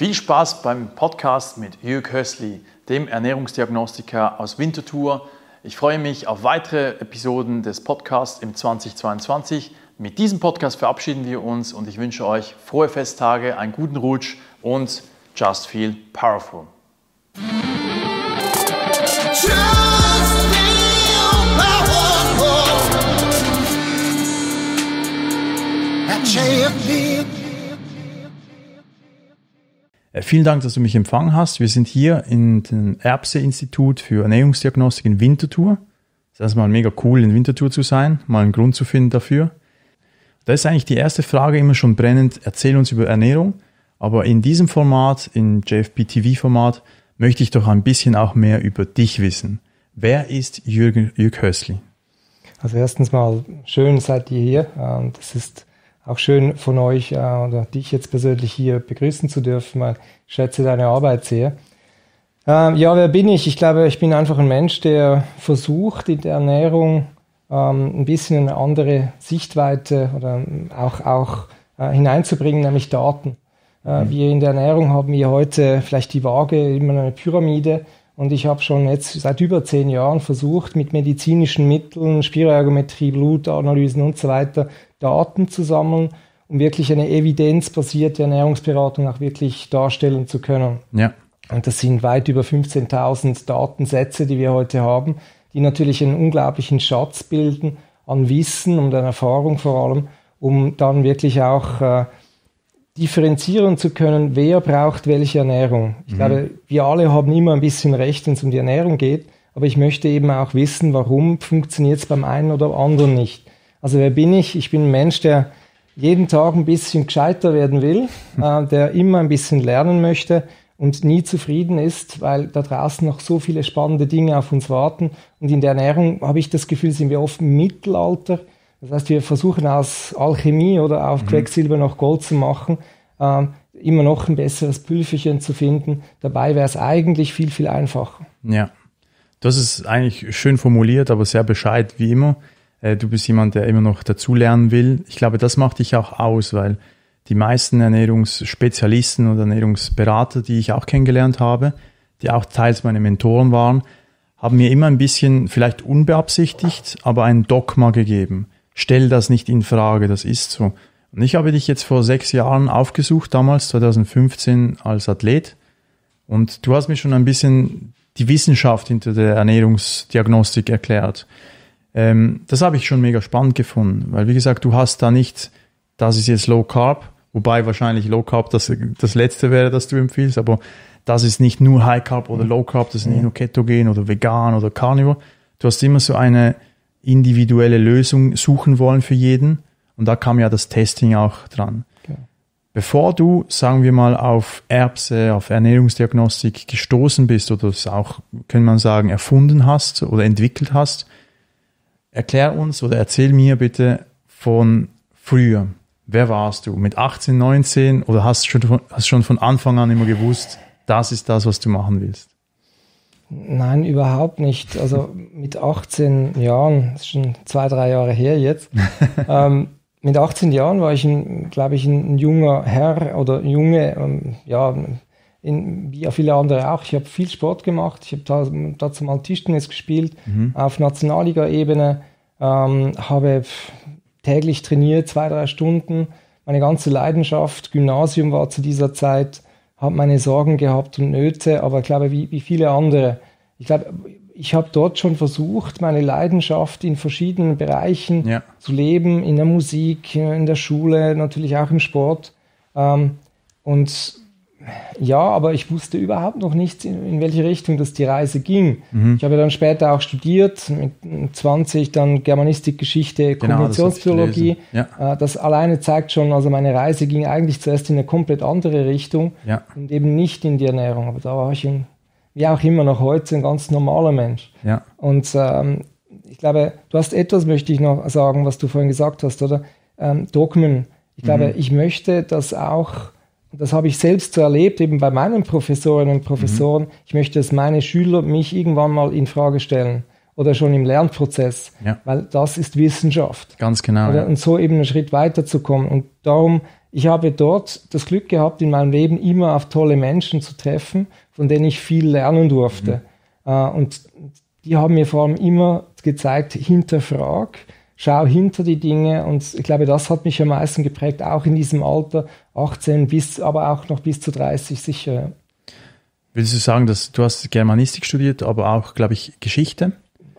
Viel Spaß beim Podcast mit Jörg Hössli, dem Ernährungsdiagnostiker aus Winterthur. Ich freue mich auf weitere Episoden des Podcasts im 2022. Mit diesem Podcast verabschieden wir uns und ich wünsche euch frohe Festtage, einen guten Rutsch und just feel powerful. Just äh, vielen Dank, dass du mich empfangen hast. Wir sind hier in dem Erbse-Institut für Ernährungsdiagnostik in Winterthur. Das ist erstmal mega cool, in Winterthur zu sein, mal einen Grund zu finden dafür. Da ist eigentlich die erste Frage immer schon brennend, erzähl uns über Ernährung. Aber in diesem Format, im JFP-TV-Format, möchte ich doch ein bisschen auch mehr über dich wissen. Wer ist Jürgen Jürg Hössli? Also erstens mal, schön seid ihr hier. Ähm, das ist auch schön von euch äh, oder dich jetzt persönlich hier begrüßen zu dürfen. Ich schätze deine Arbeit sehr. Ähm, ja, wer bin ich? Ich glaube, ich bin einfach ein Mensch, der versucht, in der Ernährung ähm, ein bisschen eine andere Sichtweite oder ähm, auch, auch äh, hineinzubringen, nämlich Daten. Äh, mhm. Wir in der Ernährung haben wir heute vielleicht die Waage, immer eine Pyramide und ich habe schon jetzt seit über zehn Jahren versucht, mit medizinischen Mitteln, Spiroergometrie, Blutanalysen und so weiter Daten zu sammeln, um wirklich eine evidenzbasierte Ernährungsberatung auch wirklich darstellen zu können. Ja. Und das sind weit über 15.000 Datensätze, die wir heute haben, die natürlich einen unglaublichen Schatz bilden an Wissen und an Erfahrung vor allem, um dann wirklich auch äh, differenzieren zu können, wer braucht welche Ernährung. Ich mhm. glaube, wir alle haben immer ein bisschen Recht, wenn es um die Ernährung geht, aber ich möchte eben auch wissen, warum funktioniert es beim einen oder anderen nicht. Also wer bin ich? Ich bin ein Mensch, der jeden Tag ein bisschen gescheiter werden will, hm. äh, der immer ein bisschen lernen möchte und nie zufrieden ist, weil da draußen noch so viele spannende Dinge auf uns warten. Und in der Ernährung habe ich das Gefühl, sind wir oft im Mittelalter. Das heißt, wir versuchen aus Alchemie oder auf mhm. Quecksilber noch Gold zu machen ähm, immer noch ein besseres Pülferchen zu finden. Dabei wäre es eigentlich viel, viel einfacher. Ja, das ist eigentlich schön formuliert, aber sehr bescheid wie immer. Äh, du bist jemand, der immer noch dazulernen will. Ich glaube, das macht dich auch aus, weil die meisten Ernährungsspezialisten und Ernährungsberater, die ich auch kennengelernt habe, die auch teils meine Mentoren waren, haben mir immer ein bisschen, vielleicht unbeabsichtigt, aber ein Dogma gegeben. Stell das nicht in Frage, das ist so. Und ich habe dich jetzt vor sechs Jahren aufgesucht, damals 2015 als Athlet. Und du hast mir schon ein bisschen die Wissenschaft hinter der Ernährungsdiagnostik erklärt. Ähm, das habe ich schon mega spannend gefunden, weil wie gesagt, du hast da nicht, das ist jetzt Low Carb, wobei wahrscheinlich Low Carb das, das letzte wäre, das du empfiehlst, aber das ist nicht nur High Carb oder Low Carb, das ist nicht nur Ketogen oder Vegan oder Carnivore. Du hast immer so eine individuelle Lösung suchen wollen für jeden und da kam ja das Testing auch dran. Genau. Bevor du, sagen wir mal, auf Erbse, auf Ernährungsdiagnostik gestoßen bist oder es auch, könnte man sagen, erfunden hast oder entwickelt hast, erklär uns oder erzähl mir bitte von früher. Wer warst du? Mit 18, 19 oder hast schon hast schon von Anfang an immer gewusst, das ist das, was du machen willst? Nein, überhaupt nicht. Also mit 18 Jahren, das ist schon zwei, drei Jahre her jetzt, ähm, mit 18 Jahren war ich, glaube ich, ein, junger Herr oder junge, ähm, ja, in, wie viele andere auch. Ich habe viel Sport gemacht. Ich habe da, dazu mal Tischtennis gespielt mhm. auf Nationalliga-Ebene, ähm, habe täglich trainiert, zwei, drei Stunden. Meine ganze Leidenschaft, Gymnasium war zu dieser Zeit, habe meine Sorgen gehabt und Nöte, aber ich glaube, wie, wie viele andere. Ich glaube, ich habe dort schon versucht, meine Leidenschaft in verschiedenen Bereichen ja. zu leben, in der Musik, in der Schule, natürlich auch im Sport. Ähm, und ja, aber ich wusste überhaupt noch nicht, in, in welche Richtung das die Reise ging. Mhm. Ich habe dann später auch studiert, mit 20 dann Germanistik, Geschichte, Kommunikationspsychologie. Genau, das, ja. Äh, das, alleine zeigt schon, also meine Reise ging eigentlich zuerst in eine komplett andere Richtung ja. und eben nicht in die Ernährung. Aber da war ich in wie auch immer noch heute ein ganz normaler Mensch. Ja. Und ähm, ich glaube, du hast etwas, möchte ich noch sagen, was du vorhin gesagt hast, oder? Ähm, Dogmen. Ich glaube, mhm. ich möchte, das auch, das habe ich selbst so erlebt, eben bei meinen Professorinnen und Professoren, mhm. ich möchte, dass meine Schüler mich irgendwann mal in Frage stellen oder schon im Lernprozess, ja. weil das ist Wissenschaft. Ganz genau. Ja. Und so eben einen Schritt weiterzukommen. Und darum, ich habe dort das Glück gehabt, in meinem Leben immer auf tolle Menschen zu treffen von denen ich viel lernen durfte. Mhm. Äh, und die haben mir vor allem immer gezeigt, hinterfrag, schau hinter die Dinge. Und ich glaube, das hat mich am meisten geprägt, auch in diesem Alter, 18 bis, aber auch noch bis zu 30 sicher. Würdest du sagen, dass du hast Germanistik studiert, aber auch, glaube ich, Geschichte?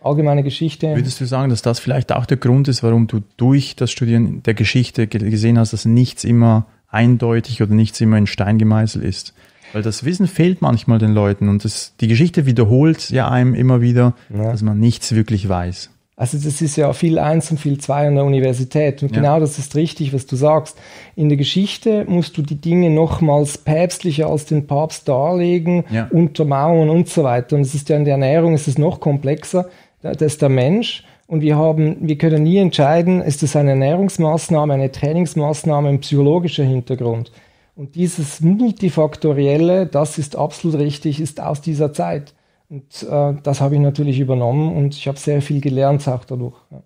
Allgemeine Geschichte. Würdest du sagen, dass das vielleicht auch der Grund ist, warum du durch das Studieren der Geschichte gesehen hast, dass nichts immer eindeutig oder nichts immer in Stein gemeißelt ist? Weil das Wissen fehlt manchmal den Leuten und das, die Geschichte wiederholt ja einem immer wieder, ja. dass man nichts wirklich weiß. Also das ist ja viel eins und viel zwei an der Universität. Und ja. genau das ist richtig, was du sagst. In der Geschichte musst du die Dinge nochmals päpstlicher als den Papst darlegen, ja. untermauern und so weiter. Und es ist ja in der Ernährung es ist noch komplexer. Da ist der Mensch und wir haben, wir können nie entscheiden, ist das eine Ernährungsmaßnahme, eine Trainingsmaßnahme, ein psychologischer Hintergrund. Und dieses Multifaktorielle, das ist absolut richtig, ist aus dieser Zeit. Und äh, das habe ich natürlich übernommen und ich habe sehr viel gelernt auch dadurch. Ja.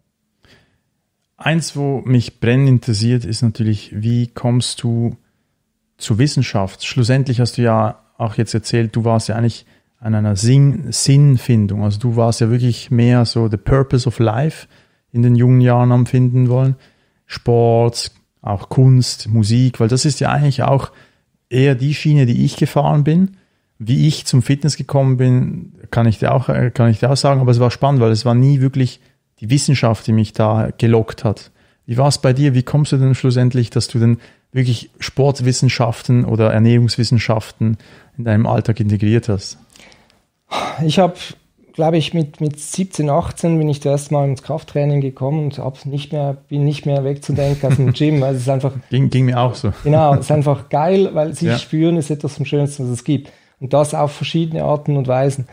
Eins, wo mich brennend interessiert, ist natürlich, wie kommst du zur Wissenschaft? Schlussendlich hast du ja auch jetzt erzählt, du warst ja eigentlich an einer Sinn Sinnfindung. Also du warst ja wirklich mehr so the purpose of life in den jungen Jahren am finden wollen. Sport, auch Kunst, Musik, weil das ist ja eigentlich auch eher die Schiene, die ich gefahren bin. Wie ich zum Fitness gekommen bin, kann ich dir auch, äh, kann ich dir auch sagen, aber es war spannend, weil es war nie wirklich die Wissenschaft, die mich da gelockt hat. Wie war es bei dir? Wie kommst du denn schlussendlich, dass du denn wirklich Sportwissenschaften oder Ernährungswissenschaften in deinem Alltag integriert hast? Ich habe glaube ich, mit, mit 17, 18 bin ich das erste Mal ins Krafttraining gekommen und nicht mehr, bin nicht mehr wegzudenken aus dem Gym. Also es ist einfach. Ging, ging mir auch so. genau, es ist einfach geil, weil sich ja. spüren ist etwas vom Schönsten, was es gibt. Und das auf verschiedene Arten und Weisen.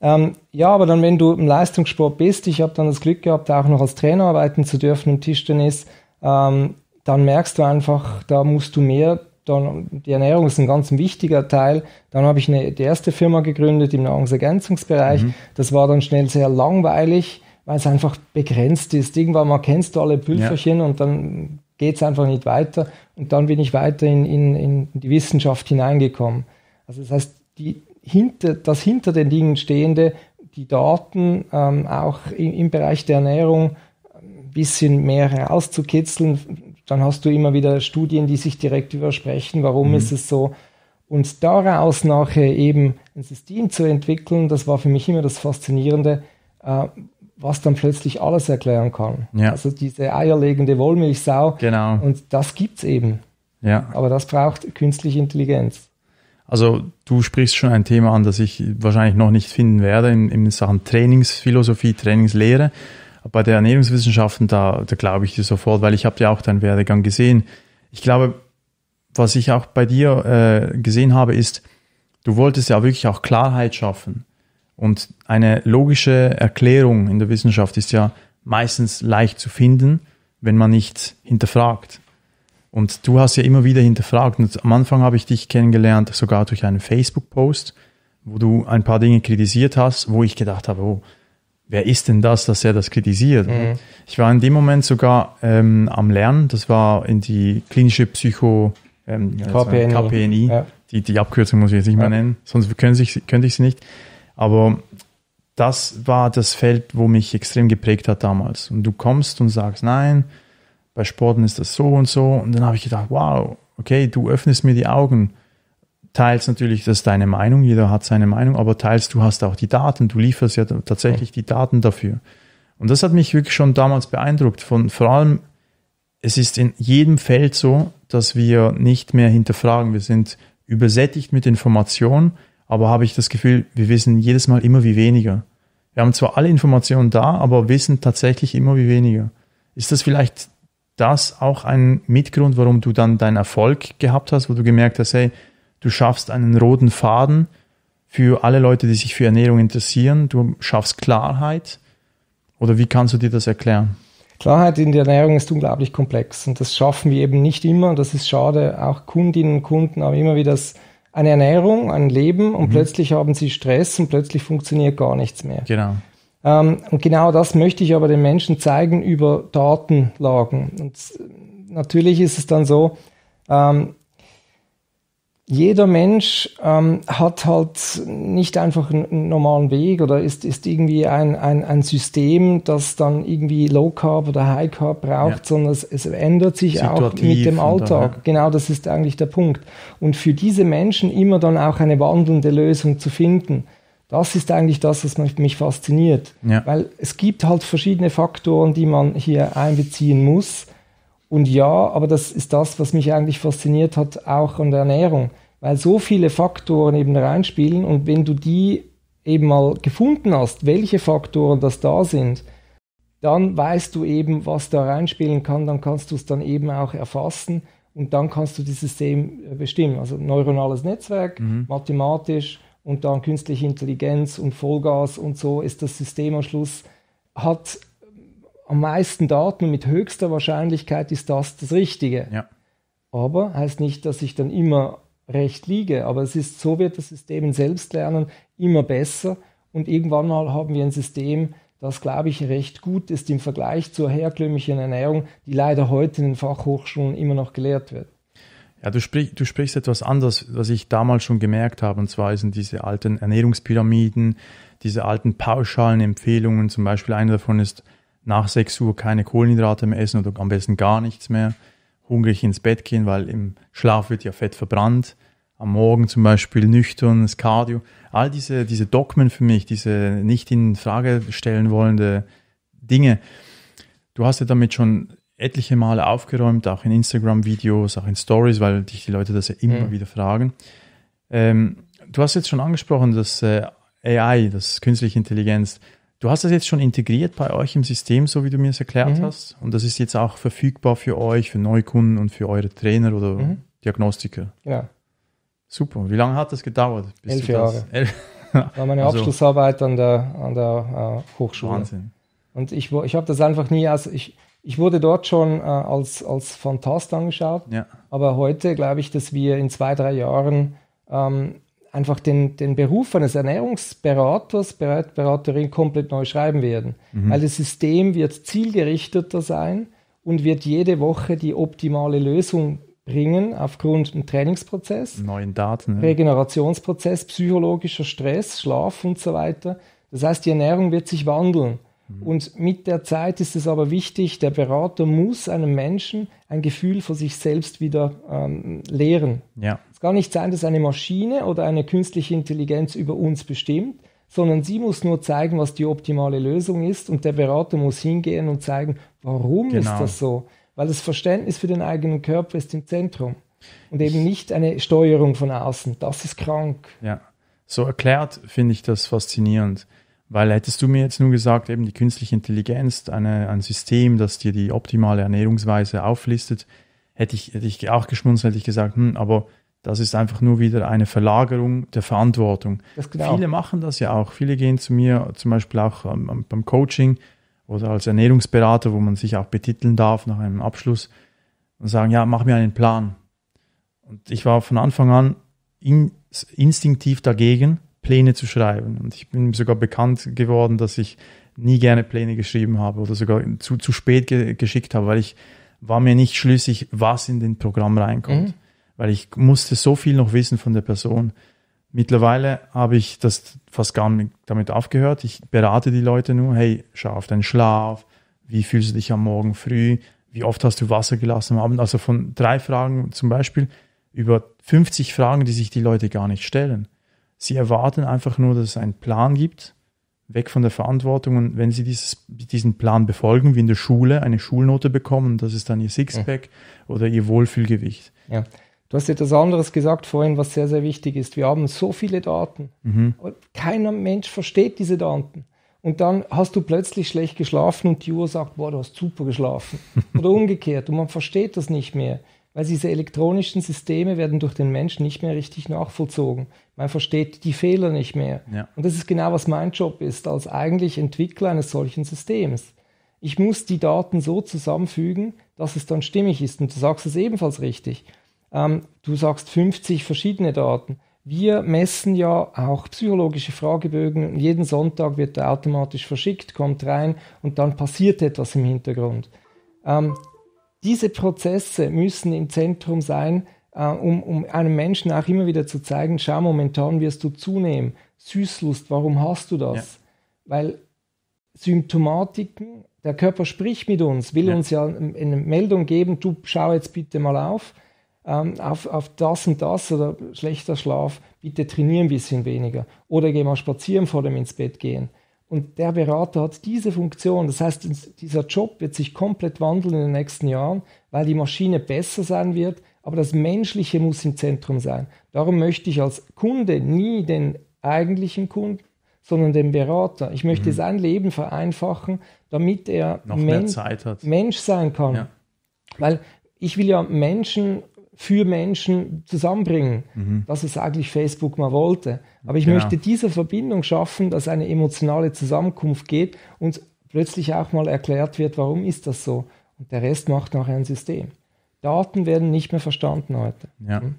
Ähm, ja, aber dann, wenn du im Leistungssport bist, ich habe dann das Glück gehabt, auch noch als Trainer arbeiten zu dürfen im Tischtennis, ähm, dann merkst du einfach, da musst du mehr dann die Ernährung ist ein ganz wichtiger Teil. Dann habe ich eine, die erste Firma gegründet im Nahrungsergänzungsbereich. Mhm. Das war dann schnell sehr langweilig, weil es einfach begrenzt ist. Irgendwann mal kennst du alle Pülferchen ja. und dann geht es einfach nicht weiter. Und dann bin ich weiter in, in, in die Wissenschaft hineingekommen. Also das heißt, die, hinter, das hinter den Dingen Stehende, die Daten ähm, auch im, im Bereich der Ernährung, ähm, ein bisschen mehr herauszukitzeln, dann hast du immer wieder Studien, die sich direkt übersprechen, warum mhm. ist es so. Und daraus nachher eben ein System zu entwickeln, das war für mich immer das Faszinierende, äh, was dann plötzlich alles erklären kann. Ja. Also diese eierlegende Wollmilchsau. Genau. Und das gibt's eben. Ja. Aber das braucht künstliche Intelligenz. Also du sprichst schon ein Thema an, das ich wahrscheinlich noch nicht finden werde in, in Sachen Trainingsphilosophie, Trainingslehre. Bei der Ernährungswissenschaften, da, da glaube ich dir sofort, weil ich habe ja auch deinen Werdegang gesehen. Ich glaube, was ich auch bei dir äh, gesehen habe, ist, du wolltest ja wirklich auch Klarheit schaffen. Und eine logische Erklärung in der Wissenschaft ist ja meistens leicht zu finden, wenn man nicht hinterfragt. Und du hast ja immer wieder hinterfragt. Und am Anfang habe ich dich kennengelernt, sogar durch einen Facebook-Post, wo du ein paar Dinge kritisiert hast, wo ich gedacht habe, oh, wer ist denn das, dass er das kritisiert? Mhm. Ich war in dem Moment sogar ähm, am Lernen, das war in die klinische Psycho, ähm, KPNI, KPNI. Ja. Die, die Abkürzung muss ich jetzt nicht ja. mehr nennen, sonst könnte ich, könnte ich sie nicht. Aber das war das Feld, wo mich extrem geprägt hat damals. Und du kommst und sagst, nein, bei Sporten ist das so und so. Und dann habe ich gedacht, wow, okay, du öffnest mir die Augen teils natürlich, das ist deine Meinung, jeder hat seine Meinung, aber teils du hast auch die Daten, du lieferst ja tatsächlich die Daten dafür. Und das hat mich wirklich schon damals beeindruckt. Von, vor allem, es ist in jedem Feld so, dass wir nicht mehr hinterfragen. Wir sind übersättigt mit Informationen, aber habe ich das Gefühl, wir wissen jedes Mal immer wie weniger. Wir haben zwar alle Informationen da, aber wissen tatsächlich immer wie weniger. Ist das vielleicht das auch ein Mitgrund, warum du dann deinen Erfolg gehabt hast, wo du gemerkt hast, hey, du schaffst einen roten Faden für alle Leute, die sich für Ernährung interessieren, du schaffst Klarheit. Oder wie kannst du dir das erklären? Klarheit in der Ernährung ist unglaublich komplex und das schaffen wir eben nicht immer. Das ist schade. Auch Kundinnen und Kunden haben immer wieder das, eine Ernährung, ein Leben und mhm. plötzlich haben sie Stress und plötzlich funktioniert gar nichts mehr. Genau. Ähm, und genau das möchte ich aber den Menschen zeigen über Datenlagen. Und natürlich ist es dann so, ähm, jeder Mensch ähm, hat halt nicht einfach einen normalen Weg oder ist, ist irgendwie ein, ein, ein System, das dann irgendwie Low Carb oder High Carb braucht, ja. sondern es, es ändert sich Situativ auch mit dem Alltag. Dann, ja. Genau, das ist eigentlich der Punkt. Und für diese Menschen immer dann auch eine wandelnde Lösung zu finden, das ist eigentlich das, was mich fasziniert. Ja. Weil es gibt halt verschiedene Faktoren, die man hier einbeziehen muss. Und ja, aber das ist das, was mich eigentlich fasziniert hat, auch an der Ernährung, weil so viele Faktoren eben reinspielen und wenn du die eben mal gefunden hast, welche Faktoren das da sind, dann weißt du eben, was da reinspielen kann, dann kannst du es dann eben auch erfassen und dann kannst du das System äh, bestimmen. Also neuronales Netzwerk, mhm. mathematisch und dann künstliche Intelligenz und Vollgas und so ist das System am Schluss, hat am meisten Daten und mit höchster Wahrscheinlichkeit ist das das Richtige. Ja. Aber heißt nicht, dass ich dann immer recht liege. Aber es ist so, wird das System in Selbstlernen immer besser. Und irgendwann mal haben wir ein System, das, glaube ich, recht gut ist im Vergleich zur herkömmlichen Ernährung, die leider heute in den Fachhochschulen immer noch gelehrt wird. Ja, du, sprich, du sprichst etwas anders, was ich damals schon gemerkt habe. Und zwar sind diese alten Ernährungspyramiden, diese alten pauschalen Empfehlungen. Zum Beispiel eine davon ist, nach 6 Uhr keine Kohlenhydrate mehr essen oder am besten gar nichts mehr, hungrig ins Bett gehen, weil im Schlaf wird ja Fett verbrannt. Am Morgen zum Beispiel nüchtern, das Cardio. All diese, diese Dogmen für mich, diese nicht in Frage stellen wollende Dinge. Du hast ja damit schon etliche Male aufgeräumt, auch in Instagram-Videos, auch in Stories, weil dich die Leute das ja immer mhm. wieder fragen. Ähm, du hast jetzt schon angesprochen, dass äh, AI, das künstliche Intelligenz, Du hast das jetzt schon integriert bei euch im System, so wie du mir es erklärt mhm. hast. Und das ist jetzt auch verfügbar für euch, für Neukunden und für eure Trainer oder mhm. Diagnostiker. Ja. Super. Wie lange hat das gedauert? Elf Jahre. Elf war meine also. Abschlussarbeit an der, an der äh, Hochschule. Wahnsinn. Und ich, ich habe das einfach nie als. Ich, ich wurde dort schon äh, als, als Fantast angeschaut. Ja. Aber heute glaube ich, dass wir in zwei, drei Jahren ähm, einfach den, den Beruf eines Ernährungsberaters, Beraterin komplett neu schreiben werden. Mhm. Weil das System wird zielgerichteter sein und wird jede Woche die optimale Lösung bringen aufgrund des Trainingsprozess, neuen Daten, ne? Regenerationsprozess, psychologischer Stress, Schlaf und so weiter. Das heißt, die Ernährung wird sich wandeln. Mhm. Und mit der Zeit ist es aber wichtig, der Berater muss einem Menschen ein Gefühl für sich selbst wieder ähm, lehren. Ja. Es kann nicht sein, dass eine Maschine oder eine künstliche Intelligenz über uns bestimmt, sondern sie muss nur zeigen, was die optimale Lösung ist und der Berater muss hingehen und zeigen, warum genau. ist das so? Weil das Verständnis für den eigenen Körper ist im Zentrum und eben nicht eine Steuerung von außen. Das ist krank. Ja, so erklärt finde ich das faszinierend weil hättest du mir jetzt nur gesagt, eben die künstliche Intelligenz, eine, ein System, das dir die optimale Ernährungsweise auflistet, hätte ich, hätte ich auch geschmunzelt, hätte ich gesagt, hm, aber das ist einfach nur wieder eine Verlagerung der Verantwortung. Genau. Viele machen das ja auch. Viele gehen zu mir zum Beispiel auch ähm, beim Coaching oder als Ernährungsberater, wo man sich auch betiteln darf nach einem Abschluss und sagen, ja, mach mir einen Plan. Und ich war von Anfang an in, instinktiv dagegen, Pläne zu schreiben. Und ich bin sogar bekannt geworden, dass ich nie gerne Pläne geschrieben habe oder sogar zu, zu spät ge geschickt habe, weil ich war mir nicht schlüssig, was in den Programm reinkommt. Mhm. Weil ich musste so viel noch wissen von der Person. Mittlerweile habe ich das fast gar nicht damit aufgehört. Ich berate die Leute nur, hey, schau auf deinen Schlaf, wie fühlst du dich am Morgen früh, wie oft hast du Wasser gelassen am Abend. Also von drei Fragen zum Beispiel über 50 Fragen, die sich die Leute gar nicht stellen. Sie erwarten einfach nur, dass es einen Plan gibt, weg von der Verantwortung. Und wenn sie dieses, diesen Plan befolgen, wie in der Schule, eine Schulnote bekommen, das ist dann ihr Sixpack ja. oder ihr Wohlfühlgewicht. Ja. Du hast etwas anderes gesagt vorhin, was sehr, sehr wichtig ist. Wir haben so viele Daten. Mhm. Keiner Mensch versteht diese Daten. Und dann hast du plötzlich schlecht geschlafen und die Uhr sagt, boah, du hast super geschlafen. Oder umgekehrt. Und man versteht das nicht mehr weil diese elektronischen Systeme werden durch den Menschen nicht mehr richtig nachvollzogen. Man versteht die Fehler nicht mehr. Ja. Und das ist genau, was mein Job ist, als eigentlich Entwickler eines solchen Systems. Ich muss die Daten so zusammenfügen, dass es dann stimmig ist. Und du sagst es ebenfalls richtig. Ähm, du sagst 50 verschiedene Daten. Wir messen ja auch psychologische Fragebögen. Jeden Sonntag wird er automatisch verschickt, kommt rein und dann passiert etwas im Hintergrund. Ähm, diese Prozesse müssen im Zentrum sein, äh, um, um einem Menschen auch immer wieder zu zeigen, schau, momentan wirst du zunehmen. Süßlust, warum hast du das? Ja. Weil Symptomatiken, der Körper spricht mit uns, will ja. uns ja eine Meldung geben, du schau jetzt bitte mal auf, ähm, auf, auf das und das oder schlechter Schlaf, bitte trainier ein bisschen weniger oder geh mal spazieren vor dem ins Bett gehen. Und der Berater hat diese Funktion. Das heißt, dieser Job wird sich komplett wandeln in den nächsten Jahren, weil die Maschine besser sein wird, aber das Menschliche muss im Zentrum sein. Darum möchte ich als Kunde nie den eigentlichen Kunden, sondern den Berater. Ich möchte mhm. sein Leben vereinfachen, damit er Men Mensch sein kann. Ja. Weil ich will ja Menschen für Menschen zusammenbringen. Mhm. Das ist eigentlich Facebook mal wollte. Aber ich genau. möchte diese Verbindung schaffen, dass eine emotionale Zusammenkunft geht und plötzlich auch mal erklärt wird, warum ist das so. Und der Rest macht nachher ein System. Daten werden nicht mehr verstanden heute. Ja. Hm?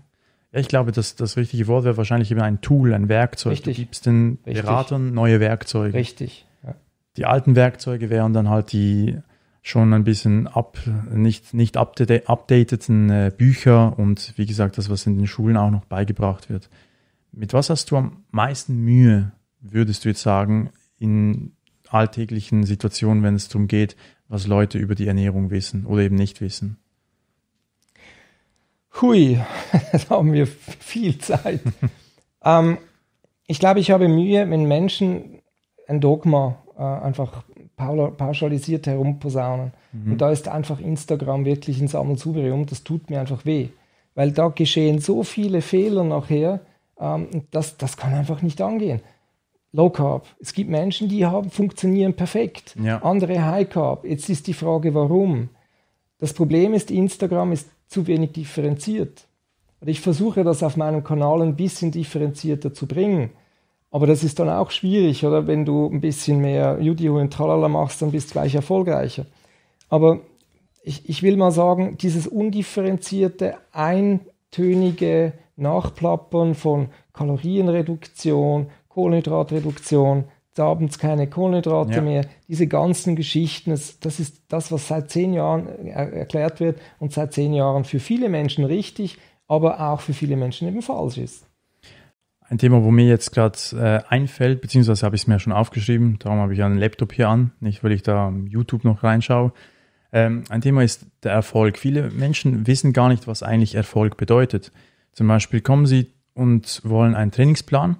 ja ich glaube, das, das richtige Wort wäre wahrscheinlich eben ein Tool, ein Werkzeug. Richtig. Du gibst den Richtig. Beratern neue Werkzeuge. Richtig. Ja. Die alten Werkzeuge wären dann halt die, schon ein bisschen ab, nicht, nicht update, updateten äh, Bücher und wie gesagt, das, was in den Schulen auch noch beigebracht wird. Mit was hast du am meisten Mühe, würdest du jetzt sagen, in alltäglichen Situationen, wenn es darum geht, was Leute über die Ernährung wissen oder eben nicht wissen? Hui, da haben wir viel Zeit. ähm, ich glaube, ich habe Mühe, wenn Menschen ein Dogma äh, einfach pauschalisiert herumposaunen. Mhm. Und da ist einfach Instagram wirklich ein Sammelsurium. Das tut mir einfach weh. Weil da geschehen so viele Fehler nachher, ähm, das, das kann einfach nicht angehen. Low Carb. Es gibt Menschen, die haben, funktionieren perfekt. Ja. Andere High Carb. Jetzt ist die Frage, warum? Das Problem ist, Instagram ist zu wenig differenziert. Und ich versuche das auf meinem Kanal ein bisschen differenzierter zu bringen. Aber das ist dann auch schwierig, oder? Wenn du ein bisschen mehr Judio und Tralala machst, dann bist du gleich erfolgreicher. Aber ich, ich will mal sagen, dieses undifferenzierte, eintönige Nachplappern von Kalorienreduktion, Kohlenhydratreduktion, abends keine Kohlenhydrate ja. mehr, diese ganzen Geschichten, das, das, ist das, was seit zehn Jahren äh, er erklärt wird und seit zehn Jahren für viele Menschen richtig, aber auch für viele Menschen eben falsch ist. Ein Thema, wo mir jetzt gerade äh, einfällt, beziehungsweise habe ich es mir schon aufgeschrieben, darum habe ich einen Laptop hier an, nicht weil ich da YouTube noch reinschaue. Ähm, ein Thema ist der Erfolg. Viele Menschen wissen gar nicht, was eigentlich Erfolg bedeutet. Zum Beispiel kommen sie und wollen einen Trainingsplan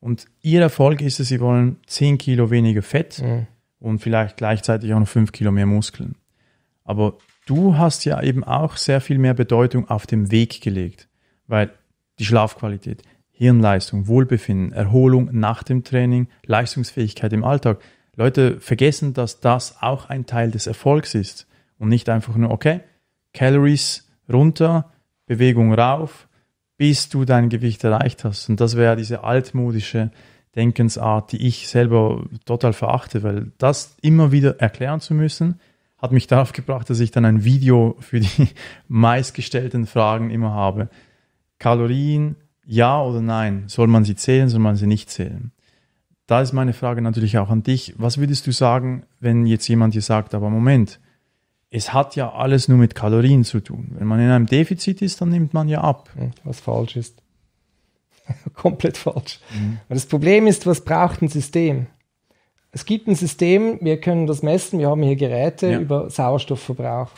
und ihr Erfolg ist es, sie wollen 10 Kilo weniger Fett mhm. und vielleicht gleichzeitig auch noch 5 Kilo mehr Muskeln. Aber du hast ja eben auch sehr viel mehr Bedeutung auf dem Weg gelegt, weil die Schlafqualität, Hirnleistung, Wohlbefinden, Erholung nach dem Training, Leistungsfähigkeit im Alltag. Leute vergessen, dass das auch ein Teil des Erfolgs ist und nicht einfach nur, okay, Calories runter, Bewegung rauf, bis du dein Gewicht erreicht hast. Und das wäre diese altmodische Denkensart, die ich selber total verachte, weil das immer wieder erklären zu müssen, hat mich darauf gebracht, dass ich dann ein Video für die meistgestellten Fragen immer habe. Kalorien, ja oder nein? Soll man sie zählen, soll man sie nicht zählen? Da ist meine Frage natürlich auch an dich. Was würdest du sagen, wenn jetzt jemand dir sagt, aber Moment, es hat ja alles nur mit Kalorien zu tun. Wenn man in einem Defizit ist, dann nimmt man ja ab. Hm, was falsch ist. Komplett falsch. Mhm. das Problem ist, was braucht ein System? Es gibt ein System, wir können das messen, wir haben hier Geräte ja. über Sauerstoffverbrauch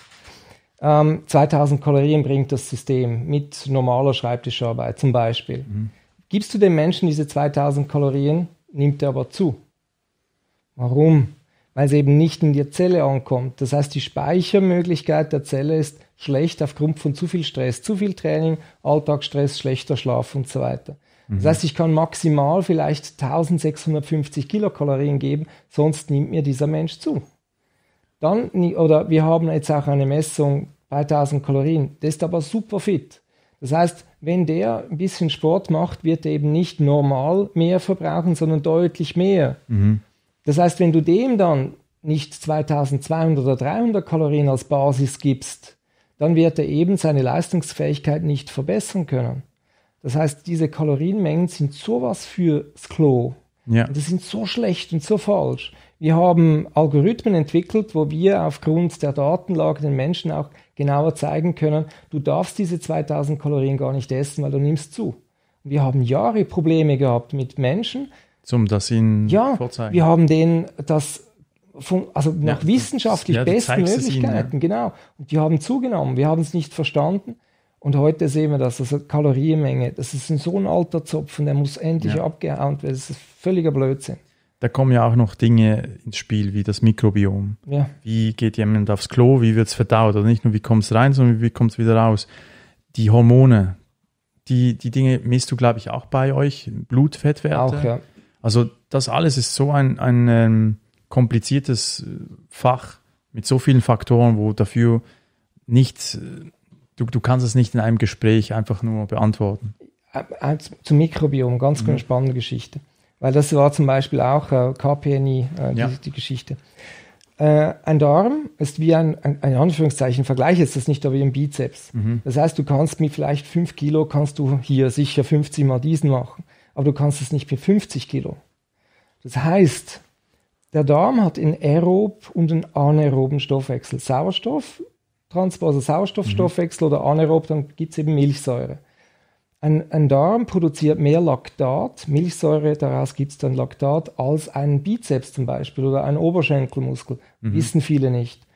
ähm, 2000 Kalorien bringt das System mit normaler Schreibtischarbeit zum Beispiel. Mhm. Gibst du dem Menschen diese 2000 Kalorien, nimmt er aber zu. Warum? Weil es eben nicht in die Zelle ankommt. Das heißt, die Speichermöglichkeit der Zelle ist schlecht aufgrund von zu viel Stress, zu viel Training, Alltagsstress, schlechter Schlaf und so weiter. Mhm. Das heißt, ich kann maximal vielleicht 1650 Kilokalorien geben, sonst nimmt mir dieser Mensch zu. Dann, oder wir haben jetzt auch eine Messung bei 1000 Kalorien. Der ist aber super fit. Das heißt, wenn der ein bisschen Sport macht, wird er eben nicht normal mehr verbrauchen, sondern deutlich mehr. Mhm. Das heißt, wenn du dem dann nicht 2200 oder 300 Kalorien als Basis gibst, dann wird er eben seine Leistungsfähigkeit nicht verbessern können. Das heißt, diese Kalorienmengen sind sowas fürs Klo. Ja. Und das sind so schlecht und so falsch. Wir haben Algorithmen entwickelt, wo wir aufgrund der Datenlage den Menschen auch genauer zeigen können, du darfst diese 2000 Kalorien gar nicht essen, weil du nimmst zu. Wir haben Jahre Probleme gehabt mit Menschen. Zum das ihnen ja, vorzeigen. Wir haben denen das von, also nach ja, wissenschaftlich ja, besten Möglichkeiten, ihnen, ja. genau. Und die haben zugenommen, wir haben es nicht verstanden. Und heute sehen wir das, also Kalorienmenge, das ist so ein alter Zopf und der muss endlich ja. abgehauen werden, das ist völliger Blödsinn da kommen ja auch noch Dinge ins Spiel, wie das Mikrobiom. Ja. Wie geht jemand aufs Klo, wie wird es verdaut? Oder also nicht nur, wie kommt es rein, sondern wie kommt es wieder raus? Die Hormone, die, die Dinge misst du, glaube ich, auch bei euch, Blutfettwerte. Auch, ja. Also das alles ist so ein, ein ähm, kompliziertes äh, Fach mit so vielen Faktoren, wo dafür nichts, äh, du, du kannst es nicht in einem Gespräch einfach nur beantworten. Äh, zum Mikrobiom, ganz, ganz mhm. spannende Geschichte weil das war zum Beispiel auch äh, KPNI, äh, ja. die, die, Geschichte. Äh, ein Darm ist wie ein, ein, ein Anführungszeichen, Vergleich jetzt das nicht, aber wie ein Bizeps. Mhm. Das heißt, du kannst mit vielleicht 5 Kilo, kannst du hier sicher 50 mal diesen machen, aber du kannst es nicht mit 50 Kilo. Das heißt, der Darm hat einen aerob und einen anaeroben Stoffwechsel. Sauerstoff, Transport, also Sauerstoffstoffwechsel mhm. oder anaerob, dann gibt es eben Milchsäure. Ein, ein Darm produziert mehr Laktat, Milchsäure, daraus gibt es dann Laktat, als ein Bizeps zum Beispiel oder ein Oberschenkelmuskel. Mhm. Wissen viele nicht.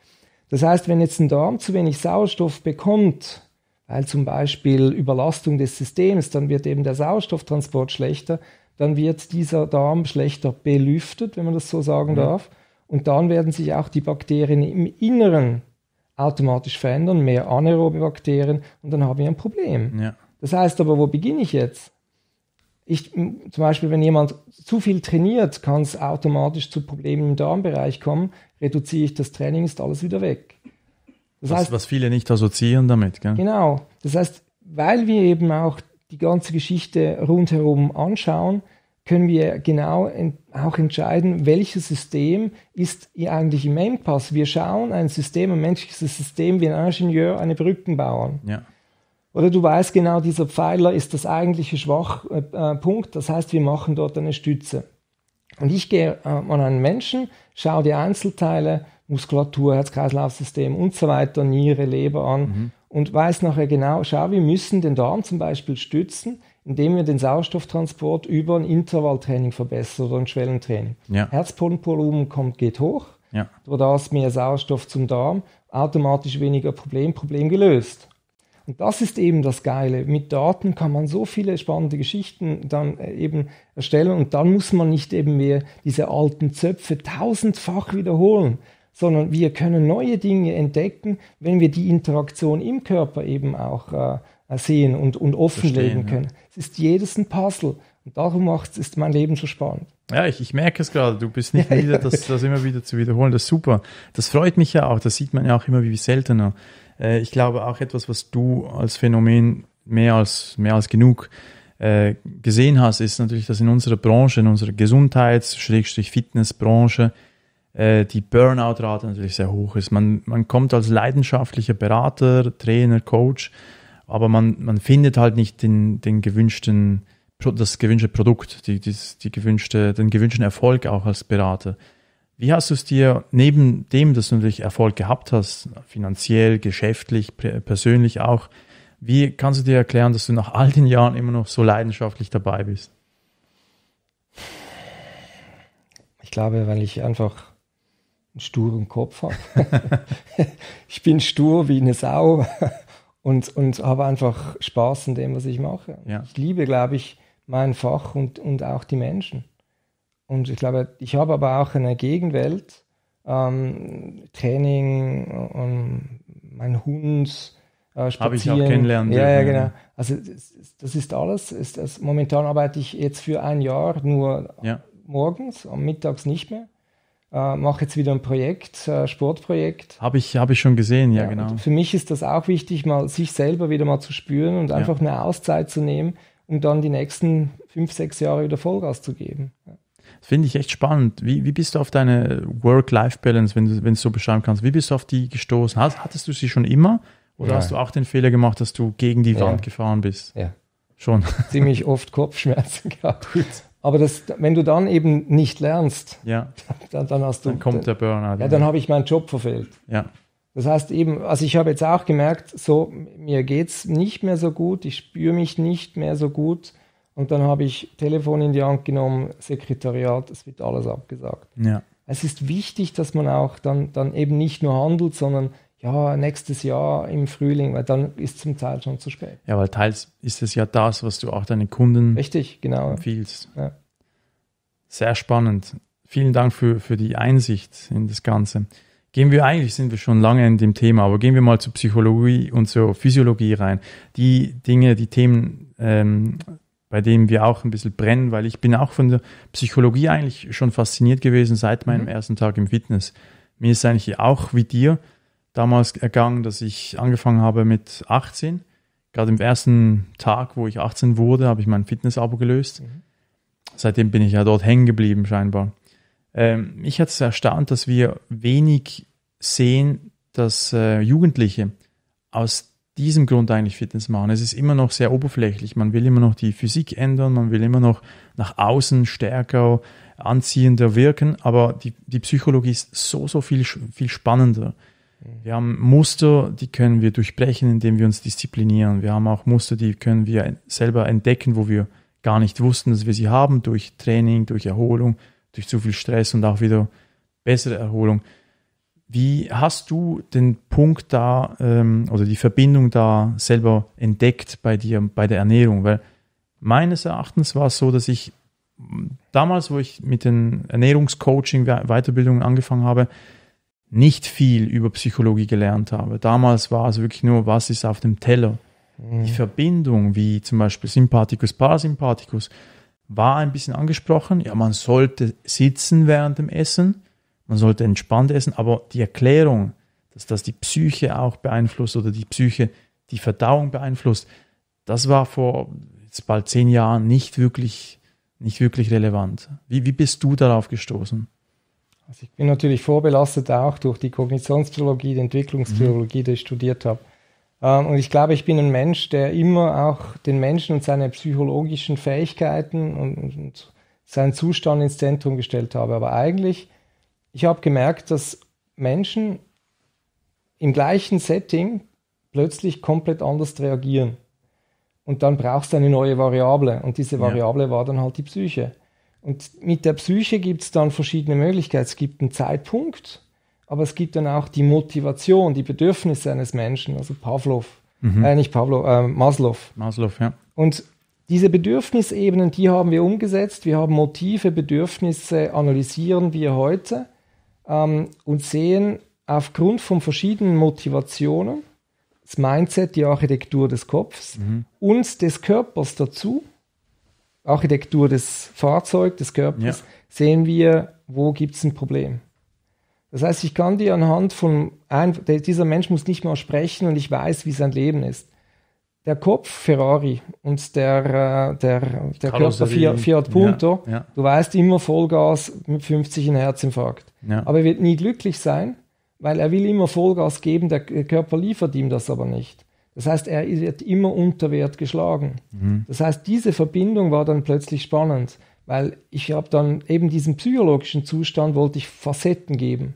Das heißt, wenn jetzt ein Darm zu wenig Sauerstoff bekommt, weil zum Beispiel Überlastung des Systems, dann wird eben der Sauerstofftransport schlechter, dann wird dieser Darm schlechter belüftet, wenn man das so sagen mhm. darf. Und dann werden sich auch die Bakterien im Inneren automatisch verändern, mehr anaerobe Bakterien und dann haben wir ein Problem. Ja. Das heißt aber, wo beginne ich jetzt? Ich, zum Beispiel, wenn jemand zu viel trainiert, kann es automatisch zu Problemen im Darmbereich kommen. Reduziere ich das Training, ist alles wieder weg. Das was, heißt, was viele nicht assoziieren damit. Gell? Genau. Das heißt, weil wir eben auch die ganze Geschichte rundherum anschauen, können wir genau auch entscheiden, welches System ist eigentlich im Engpass. Wir schauen ein System, ein menschliches System wie ein Ingenieur, eine Brücken bauen. Ja. Oder du weißt genau, dieser Pfeiler ist das eigentliche Schwachpunkt, äh, äh, das heißt, wir machen dort eine Stütze. Und ich gehe äh, an einen Menschen, schaue die Einzelteile, Muskulatur, Herz-Kreislauf-System und so weiter, Niere, Leber an mhm. und weiß nachher genau, schau, wir müssen den Darm zum Beispiel stützen, indem wir den Sauerstofftransport über ein Intervalltraining verbessern oder ein Schwellentraining. Ja. Herzpumpenvolumen kommt, geht hoch, ja. dadurch mehr Sauerstoff zum Darm, automatisch weniger Problem, Problem gelöst. Und das ist eben das Geile. Mit Daten kann man so viele spannende Geschichten dann äh, eben erstellen und dann muss man nicht eben mehr diese alten Zöpfe tausendfach wiederholen, sondern wir können neue Dinge entdecken, wenn wir die Interaktion im Körper eben auch äh, äh sehen und, und offenlegen können. Ja. Es ist jedes ein Puzzle und darum macht, ist mein Leben so spannend. Ja, ich, ich merke es gerade. Du bist nicht ja, wieder, das, das immer wieder zu wiederholen. Das ist super. Das freut mich ja auch. Das sieht man ja auch immer wie seltener. Äh, ich glaube auch etwas, was du als Phänomen mehr als, mehr als genug äh, gesehen hast, ist natürlich, dass in unserer Branche, in unserer gesundheits fitnessbranche äh, die Burnout-Rate natürlich sehr hoch ist. Man, man kommt als leidenschaftlicher Berater, Trainer, Coach, aber man, man findet halt nicht den, den gewünschten, das gewünschte Produkt, die, die, die gewünschte, den gewünschten Erfolg auch als Berater. Wie hast du es dir neben dem, dass du natürlich Erfolg gehabt hast, finanziell, geschäftlich, persönlich auch, wie kannst du dir erklären, dass du nach all den Jahren immer noch so leidenschaftlich dabei bist? Ich glaube, weil ich einfach einen sturen Kopf habe. ich bin stur wie eine Sau und, und habe einfach Spaß an dem, was ich mache. Ja. Ich liebe, glaube ich, mein Fach und, und auch die Menschen. Und ich glaube, ich habe aber auch eine Gegenwelt, ähm, Training und mein Hund, äh, Spazieren. Habe ich auch kennenlernen ja, ja, genau. Also das ist alles. Ist das, momentan arbeite ich jetzt für ein Jahr nur ja. morgens, am mittags nicht mehr. Äh, mache jetzt wieder ein Projekt, äh, Sportprojekt. Habe ich, hab ich schon gesehen, ja, ja genau. Für mich ist das auch wichtig, mal sich selber wieder mal zu spüren und einfach ja. eine Auszeit zu nehmen, um dann die nächsten fünf, sechs Jahre wieder Vollgas zu geben finde ich echt spannend. Wie, wie bist du auf deine Work-Life-Balance, wenn du es so beschreiben kannst, wie bist du auf die gestoßen? Hast, hattest du sie schon immer oder ja. hast du auch den Fehler gemacht, dass du gegen die ja. Wand gefahren bist? Ja. Schon. Ziemlich oft Kopfschmerzen gehabt. Gut. Aber das, wenn du dann eben nicht lernst, ja. dann, dann hast du. Dann kommt der Burnout. Ja, dann habe ich meinen Job verfehlt. Ja. Das heißt eben, also ich habe jetzt auch gemerkt, so mir es nicht mehr so gut, ich spüre mich nicht mehr so gut. Und dann habe ich Telefon in die Hand genommen, Sekretariat, es wird alles abgesagt. Ja. Es ist wichtig, dass man auch dann, dann eben nicht nur handelt, sondern ja, nächstes Jahr im Frühling, weil dann ist zum Teil schon zu spät. Ja, weil teils ist es ja das, was du auch deinen Kunden Richtig, genau. empfiehlst. Ja. Sehr spannend. Vielen Dank für, für die Einsicht in das Ganze. Gehen wir eigentlich, sind wir schon lange in dem Thema, aber gehen wir mal zur Psychologie und zur Physiologie rein. Die Dinge, die Themen, ähm, bei dem wir auch ein bisschen brennen, weil ich bin auch von der Psychologie eigentlich schon fasziniert gewesen seit meinem mhm. ersten Tag im Fitness. Mir ist eigentlich auch wie dir damals ergangen, dass ich angefangen habe mit 18. Gerade im ersten Tag, wo ich 18 wurde, habe ich mein Fitnessabo gelöst. Mhm. Seitdem bin ich ja dort hängen geblieben scheinbar. Ähm, mich hat es erstaunt, dass wir wenig sehen, dass äh, Jugendliche aus diesem Grund eigentlich Fitness machen. Es ist immer noch sehr oberflächlich. Man will immer noch die Physik ändern, man will immer noch nach außen stärker, anziehender wirken, aber die, die Psychologie ist so, so viel, viel spannender. Mhm. Wir haben Muster, die können wir durchbrechen, indem wir uns disziplinieren. Wir haben auch Muster, die können wir selber entdecken, wo wir gar nicht wussten, dass wir sie haben, durch Training, durch Erholung, durch zu viel Stress und auch wieder bessere Erholung. Wie hast du den Punkt da ähm, oder die Verbindung da selber entdeckt bei dir, bei der Ernährung? Weil meines Erachtens war es so, dass ich damals, wo ich mit den Ernährungscoaching Weiterbildungen angefangen habe, nicht viel über Psychologie gelernt habe. Damals war es wirklich nur, was ist auf dem Teller. Mhm. Die Verbindung, wie zum Beispiel Sympathikus, Parasympathikus, war ein bisschen angesprochen. Ja, man sollte sitzen während dem Essen. Man sollte entspannt essen, aber die Erklärung, dass das die Psyche auch beeinflusst oder die Psyche die Verdauung beeinflusst, das war vor jetzt bald zehn Jahren nicht wirklich, nicht wirklich relevant. Wie, wie bist du darauf gestoßen? Also ich bin natürlich vorbelastet auch durch die Kognitionspsychologie, die Entwicklungspsychologie, mhm. die ich studiert habe. Ähm, und ich glaube, ich bin ein Mensch, der immer auch den Menschen und seine psychologischen Fähigkeiten und, seinen Zustand ins Zentrum gestellt habe. Aber eigentlich ich habe gemerkt, dass Menschen im gleichen Setting plötzlich komplett anders reagieren. Und dann brauchst du eine neue Variable. Und diese Variable ja. war dann halt die Psyche. Und mit der Psyche gibt es dann verschiedene Möglichkeiten. Es gibt einen Zeitpunkt, aber es gibt dann auch die Motivation, die Bedürfnisse eines Menschen, also Pavlov, mhm. äh, nicht Pavlov, äh, Maslow. Maslow, ja. Und diese Bedürfnisebenen, die haben wir umgesetzt. Wir haben Motive, Bedürfnisse analysieren wir heute ähm, und sehen aufgrund von verschiedenen Motivationen das Mindset, die Architektur des Kopfs mhm. und des Körpers dazu, Architektur des Fahrzeugs, des Körpers, ja. sehen wir, wo gibt es ein Problem. Das heißt, ich kann dir anhand von, ein, dieser Mensch muss nicht mal sprechen und ich weiß, wie sein Leben ist der Kopf Ferrari und der, äh, der, der Körper Fiat, Fiat Punto, ja, ja. du weißt immer Vollgas mit 50 in Herzinfarkt. Ja. Aber er wird nie glücklich sein, weil er will immer Vollgas geben, der Körper liefert ihm das aber nicht. Das heißt, er wird immer unter Wert geschlagen. Mhm. Das heißt, diese Verbindung war dann plötzlich spannend, weil ich habe dann eben diesen psychologischen Zustand, wollte ich Facetten geben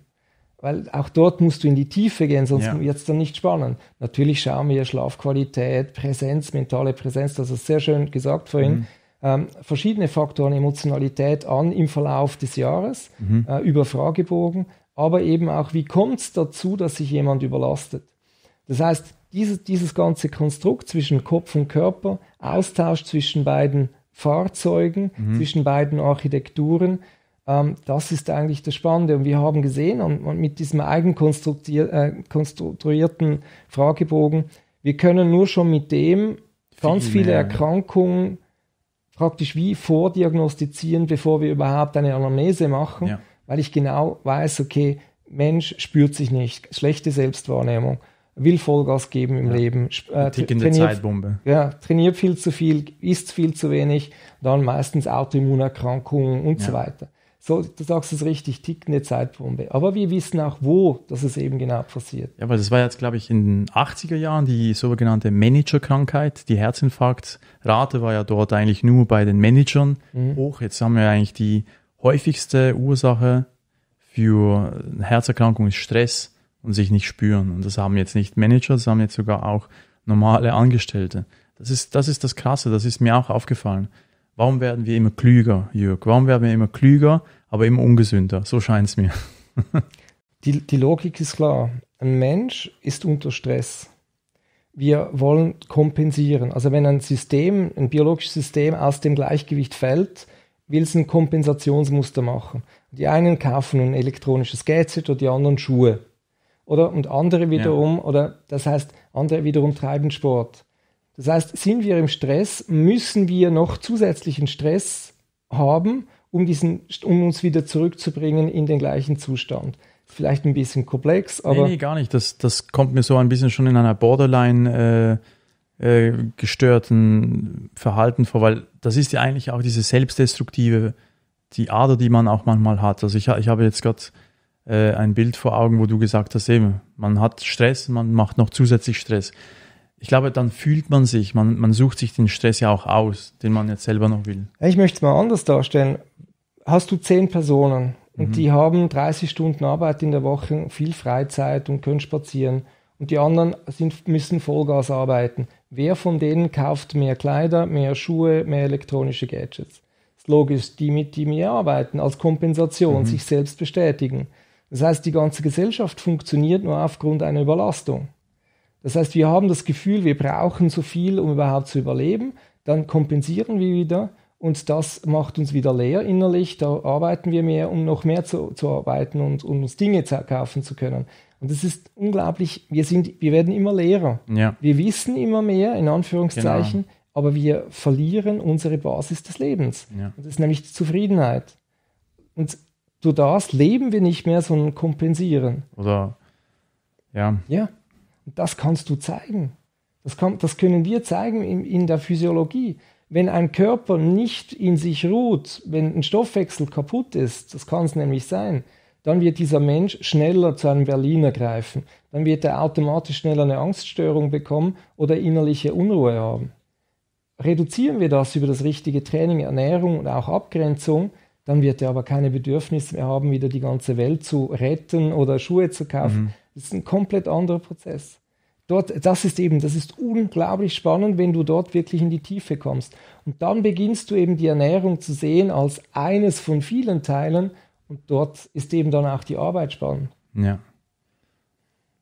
weil auch dort musst du in die Tiefe gehen, sonst ja. wird es dann nicht spannend. Natürlich schauen wir Schlafqualität, Präsenz, mentale Präsenz, das ist sehr schön gesagt vorhin. Mhm. Ähm, verschiedene Faktoren Emotionalität an im Verlauf des Jahres mhm. äh, über Fragebogen, aber eben auch, wie kommt es dazu, dass sich jemand überlastet? Das heißt, dieses, dieses ganze Konstrukt zwischen Kopf und Körper, Austausch zwischen beiden Fahrzeugen, mhm. zwischen beiden Architekturen, ähm, das ist eigentlich das Spannende. Und wir haben gesehen, und, und mit diesem eigenkonstruierten äh, Fragebogen, wir können nur schon mit dem ganz viele Erkrankungen praktisch wie vordiagnostizieren, bevor wir überhaupt eine Anamnese machen, ja. weil ich genau weiß, okay, Mensch spürt sich nicht, schlechte Selbstwahrnehmung, will Vollgas geben im ja. Leben, äh, trainiert, Zeitbombe. Ja, trainiert viel zu viel, isst viel zu wenig, dann meistens Autoimmunerkrankungen und ja. so weiter so, du sagst es richtig, tickende Zeitbombe. Aber wir wissen auch, wo das es eben genau passiert. Ja, weil das war jetzt, glaube ich, in den 80er Jahren die sogenannte Managerkrankheit. Die Herzinfarktrate war ja dort eigentlich nur bei den Managern mhm. hoch. Jetzt haben wir eigentlich die häufigste Ursache für eine Herzerkrankung ist Stress und sich nicht spüren. Und das haben jetzt nicht Manager, das haben jetzt sogar auch normale Angestellte. Das ist das, ist das Krasse, das ist mir auch aufgefallen. Warum werden wir immer klüger, Jörg? Warum werden wir immer klüger, aber immer ungesünder? So scheint es mir. die, die Logik ist klar. Ein Mensch ist unter Stress. Wir wollen kompensieren. Also wenn ein System, ein biologisches System aus dem Gleichgewicht fällt, will es ein Kompensationsmuster machen. Die einen kaufen ein elektronisches Gadget oder die anderen Schuhe. Oder und andere wiederum, ja. oder das heißt, andere wiederum treiben Sport. Das heißt, sind wir im Stress, müssen wir noch zusätzlichen Stress haben, um, diesen, um uns wieder zurückzubringen in den gleichen Zustand. Vielleicht ein bisschen komplex, aber. Nee, nee gar nicht. Das, das kommt mir so ein bisschen schon in einer Borderline äh, äh, gestörten Verhalten vor, weil das ist ja eigentlich auch diese selbstdestruktive, die Ader, die man auch manchmal hat. Also ich, ich habe jetzt gerade äh, ein Bild vor Augen, wo du gesagt hast, eben, man hat Stress, man macht noch zusätzlich Stress ich glaube, dann fühlt man sich, man, man sucht sich den Stress ja auch aus, den man jetzt selber noch will. Ich möchte es mal anders darstellen. Hast du zehn Personen und mhm. die haben 30 Stunden Arbeit in der Woche, viel Freizeit und können spazieren und die anderen sind, müssen Vollgas arbeiten. Wer von denen kauft mehr Kleider, mehr Schuhe, mehr elektronische Gadgets? Das ist logisch, die mit die mehr arbeiten, als Kompensation, mhm. sich selbst bestätigen. Das heißt, die ganze Gesellschaft funktioniert nur aufgrund einer Überlastung. Das heißt, wir haben das Gefühl, wir brauchen so viel, um überhaupt zu überleben. Dann kompensieren wir wieder und das macht uns wieder leer innerlich. Da arbeiten wir mehr, um noch mehr zu, zu arbeiten und um uns Dinge zu, kaufen zu können. Und das ist unglaublich. Wir, sind, wir werden immer leerer. Ja. Wir wissen immer mehr, in Anführungszeichen, genau. aber wir verlieren unsere Basis des Lebens. Ja. Und das ist nämlich die Zufriedenheit. Und durch das leben wir nicht mehr, sondern kompensieren. Oder ja. Ja. Und das kannst du zeigen. Das, kann, das können wir zeigen in, in der Physiologie. Wenn ein Körper nicht in sich ruht, wenn ein Stoffwechsel kaputt ist, das kann es nämlich sein, dann wird dieser Mensch schneller zu einem Berliner greifen. Dann wird er automatisch schneller eine Angststörung bekommen oder innerliche Unruhe haben. Reduzieren wir das über das richtige Training, Ernährung und auch Abgrenzung, dann wird er aber keine Bedürfnisse mehr haben, wieder die ganze Welt zu retten oder Schuhe zu kaufen, mhm. Das ist ein komplett anderer Prozess. Dort, das ist eben, das ist unglaublich spannend, wenn du dort wirklich in die Tiefe kommst. Und dann beginnst du eben die Ernährung zu sehen als eines von vielen Teilen und dort ist eben dann auch die Arbeit spannend. Ja.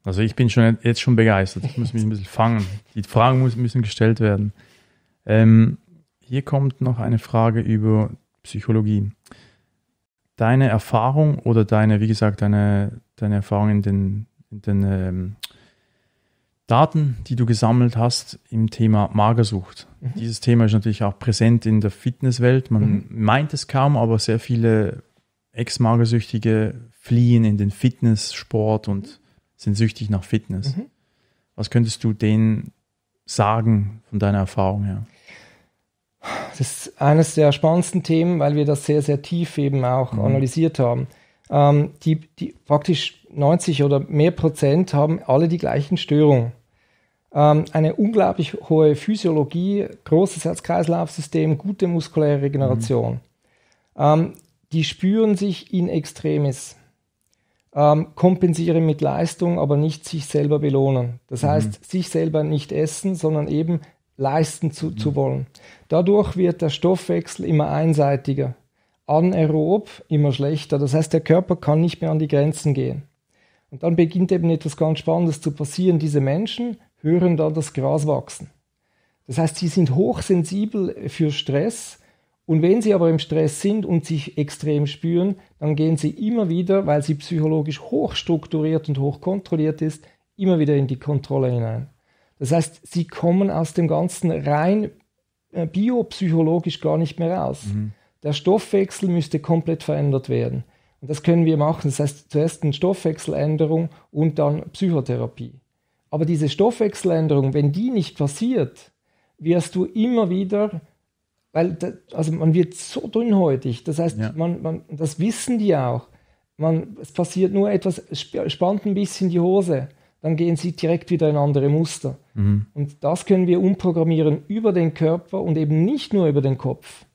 Also ich bin schon jetzt schon begeistert. Ich muss mich ein bisschen fangen. Die Fragen müssen gestellt werden. Ähm, hier kommt noch eine Frage über Psychologie. Deine Erfahrung oder deine, wie gesagt, deine, deine Erfahrung in den den ähm, Daten, die du gesammelt hast im Thema Magersucht. Mhm. Dieses Thema ist natürlich auch präsent in der Fitnesswelt. Man mhm. meint es kaum, aber sehr viele Ex-Magersüchtige fliehen in den Fitnesssport und sind süchtig nach Fitness. Mhm. Was könntest du denen sagen von deiner Erfahrung her? Das ist eines der spannendsten Themen, weil wir das sehr, sehr tief eben auch mhm. analysiert haben ähm, die, die praktisch 90 oder mehr Prozent haben alle die gleichen Störungen. Ähm, eine unglaublich hohe Physiologie, großes Herz-Kreislauf-System, gute muskuläre Regeneration. Mhm. Ähm, die spüren sich in Extremis, ähm, kompensieren mit Leistung, aber nicht sich selber belohnen. Das mhm. heißt, sich selber nicht essen, sondern eben leisten zu, mhm. zu wollen. Dadurch wird der Stoffwechsel immer einseitiger anaerob immer schlechter. Das heißt, der Körper kann nicht mehr an die Grenzen gehen. Und dann beginnt eben etwas ganz Spannendes zu passieren. Diese Menschen hören dann das Gras wachsen. Das heißt, sie sind hochsensibel für Stress. Und wenn sie aber im Stress sind und sich extrem spüren, dann gehen sie immer wieder, weil sie psychologisch hochstrukturiert und hochkontrolliert ist, immer wieder in die Kontrolle hinein. Das heißt, sie kommen aus dem Ganzen rein äh, biopsychologisch gar nicht mehr raus. Mhm der Stoffwechsel müsste komplett verändert werden. Und das können wir machen. Das heißt, zuerst eine Stoffwechseländerung und dann Psychotherapie. Aber diese Stoffwechseländerung, wenn die nicht passiert, wirst du immer wieder, weil das, also man wird so dünnhäutig. Das heißt, ja. man, man, das wissen die auch. Man, es passiert nur etwas, spannt ein bisschen die Hose, dann gehen sie direkt wieder in andere Muster. Mhm. Und das können wir umprogrammieren über den Körper und eben nicht nur über den Kopf.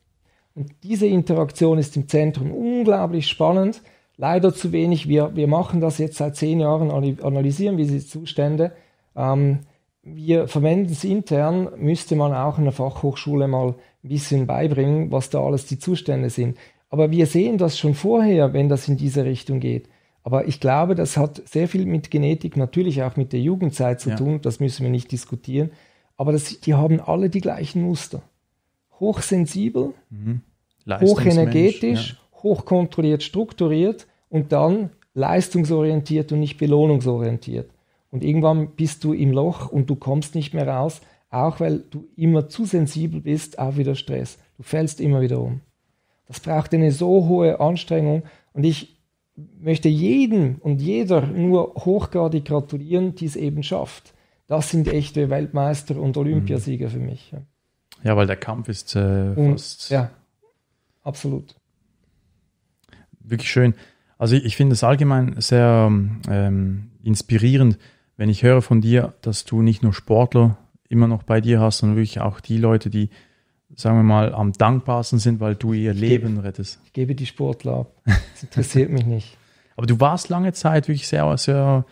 Und diese Interaktion ist im Zentrum unglaublich spannend. Leider zu wenig. Wir, wir machen das jetzt seit zehn Jahren, analysieren wir diese Zustände. Ähm, wir verwenden es intern, müsste man auch in der Fachhochschule mal ein bisschen beibringen, was da alles die Zustände sind. Aber wir sehen das schon vorher, wenn das in diese Richtung geht. Aber ich glaube, das hat sehr viel mit Genetik, natürlich auch mit der Jugendzeit zu ja. tun, das müssen wir nicht diskutieren. Aber das, die haben alle die gleichen Muster hochsensibel, mhm. hochenergetisch, ja. hochkontrolliert, strukturiert und dann leistungsorientiert und nicht belohnungsorientiert. Und irgendwann bist du im Loch und du kommst nicht mehr raus, auch weil du immer zu sensibel bist auf wieder Stress. Du fällst immer wieder um. Das braucht eine so hohe Anstrengung und ich möchte jeden und jeder nur hochgradig gratulieren, die es eben schafft. Das sind echte Weltmeister und mhm. Olympiasieger mhm. für mich. Ja, weil der Kampf ist äh, Und, fast. Ja, absolut. Wirklich schön. Also ich, ich finde es allgemein sehr ähm, inspirierend, wenn ich höre von dir, dass du nicht nur Sportler immer noch bei dir hast, sondern wirklich auch die Leute, die, sagen wir mal, am dankbarsten sind, weil du ihr ich Leben gebe, rettest. Ich gebe die Sportler ab. Das interessiert mich nicht. Aber du warst lange Zeit wirklich sehr, sehr,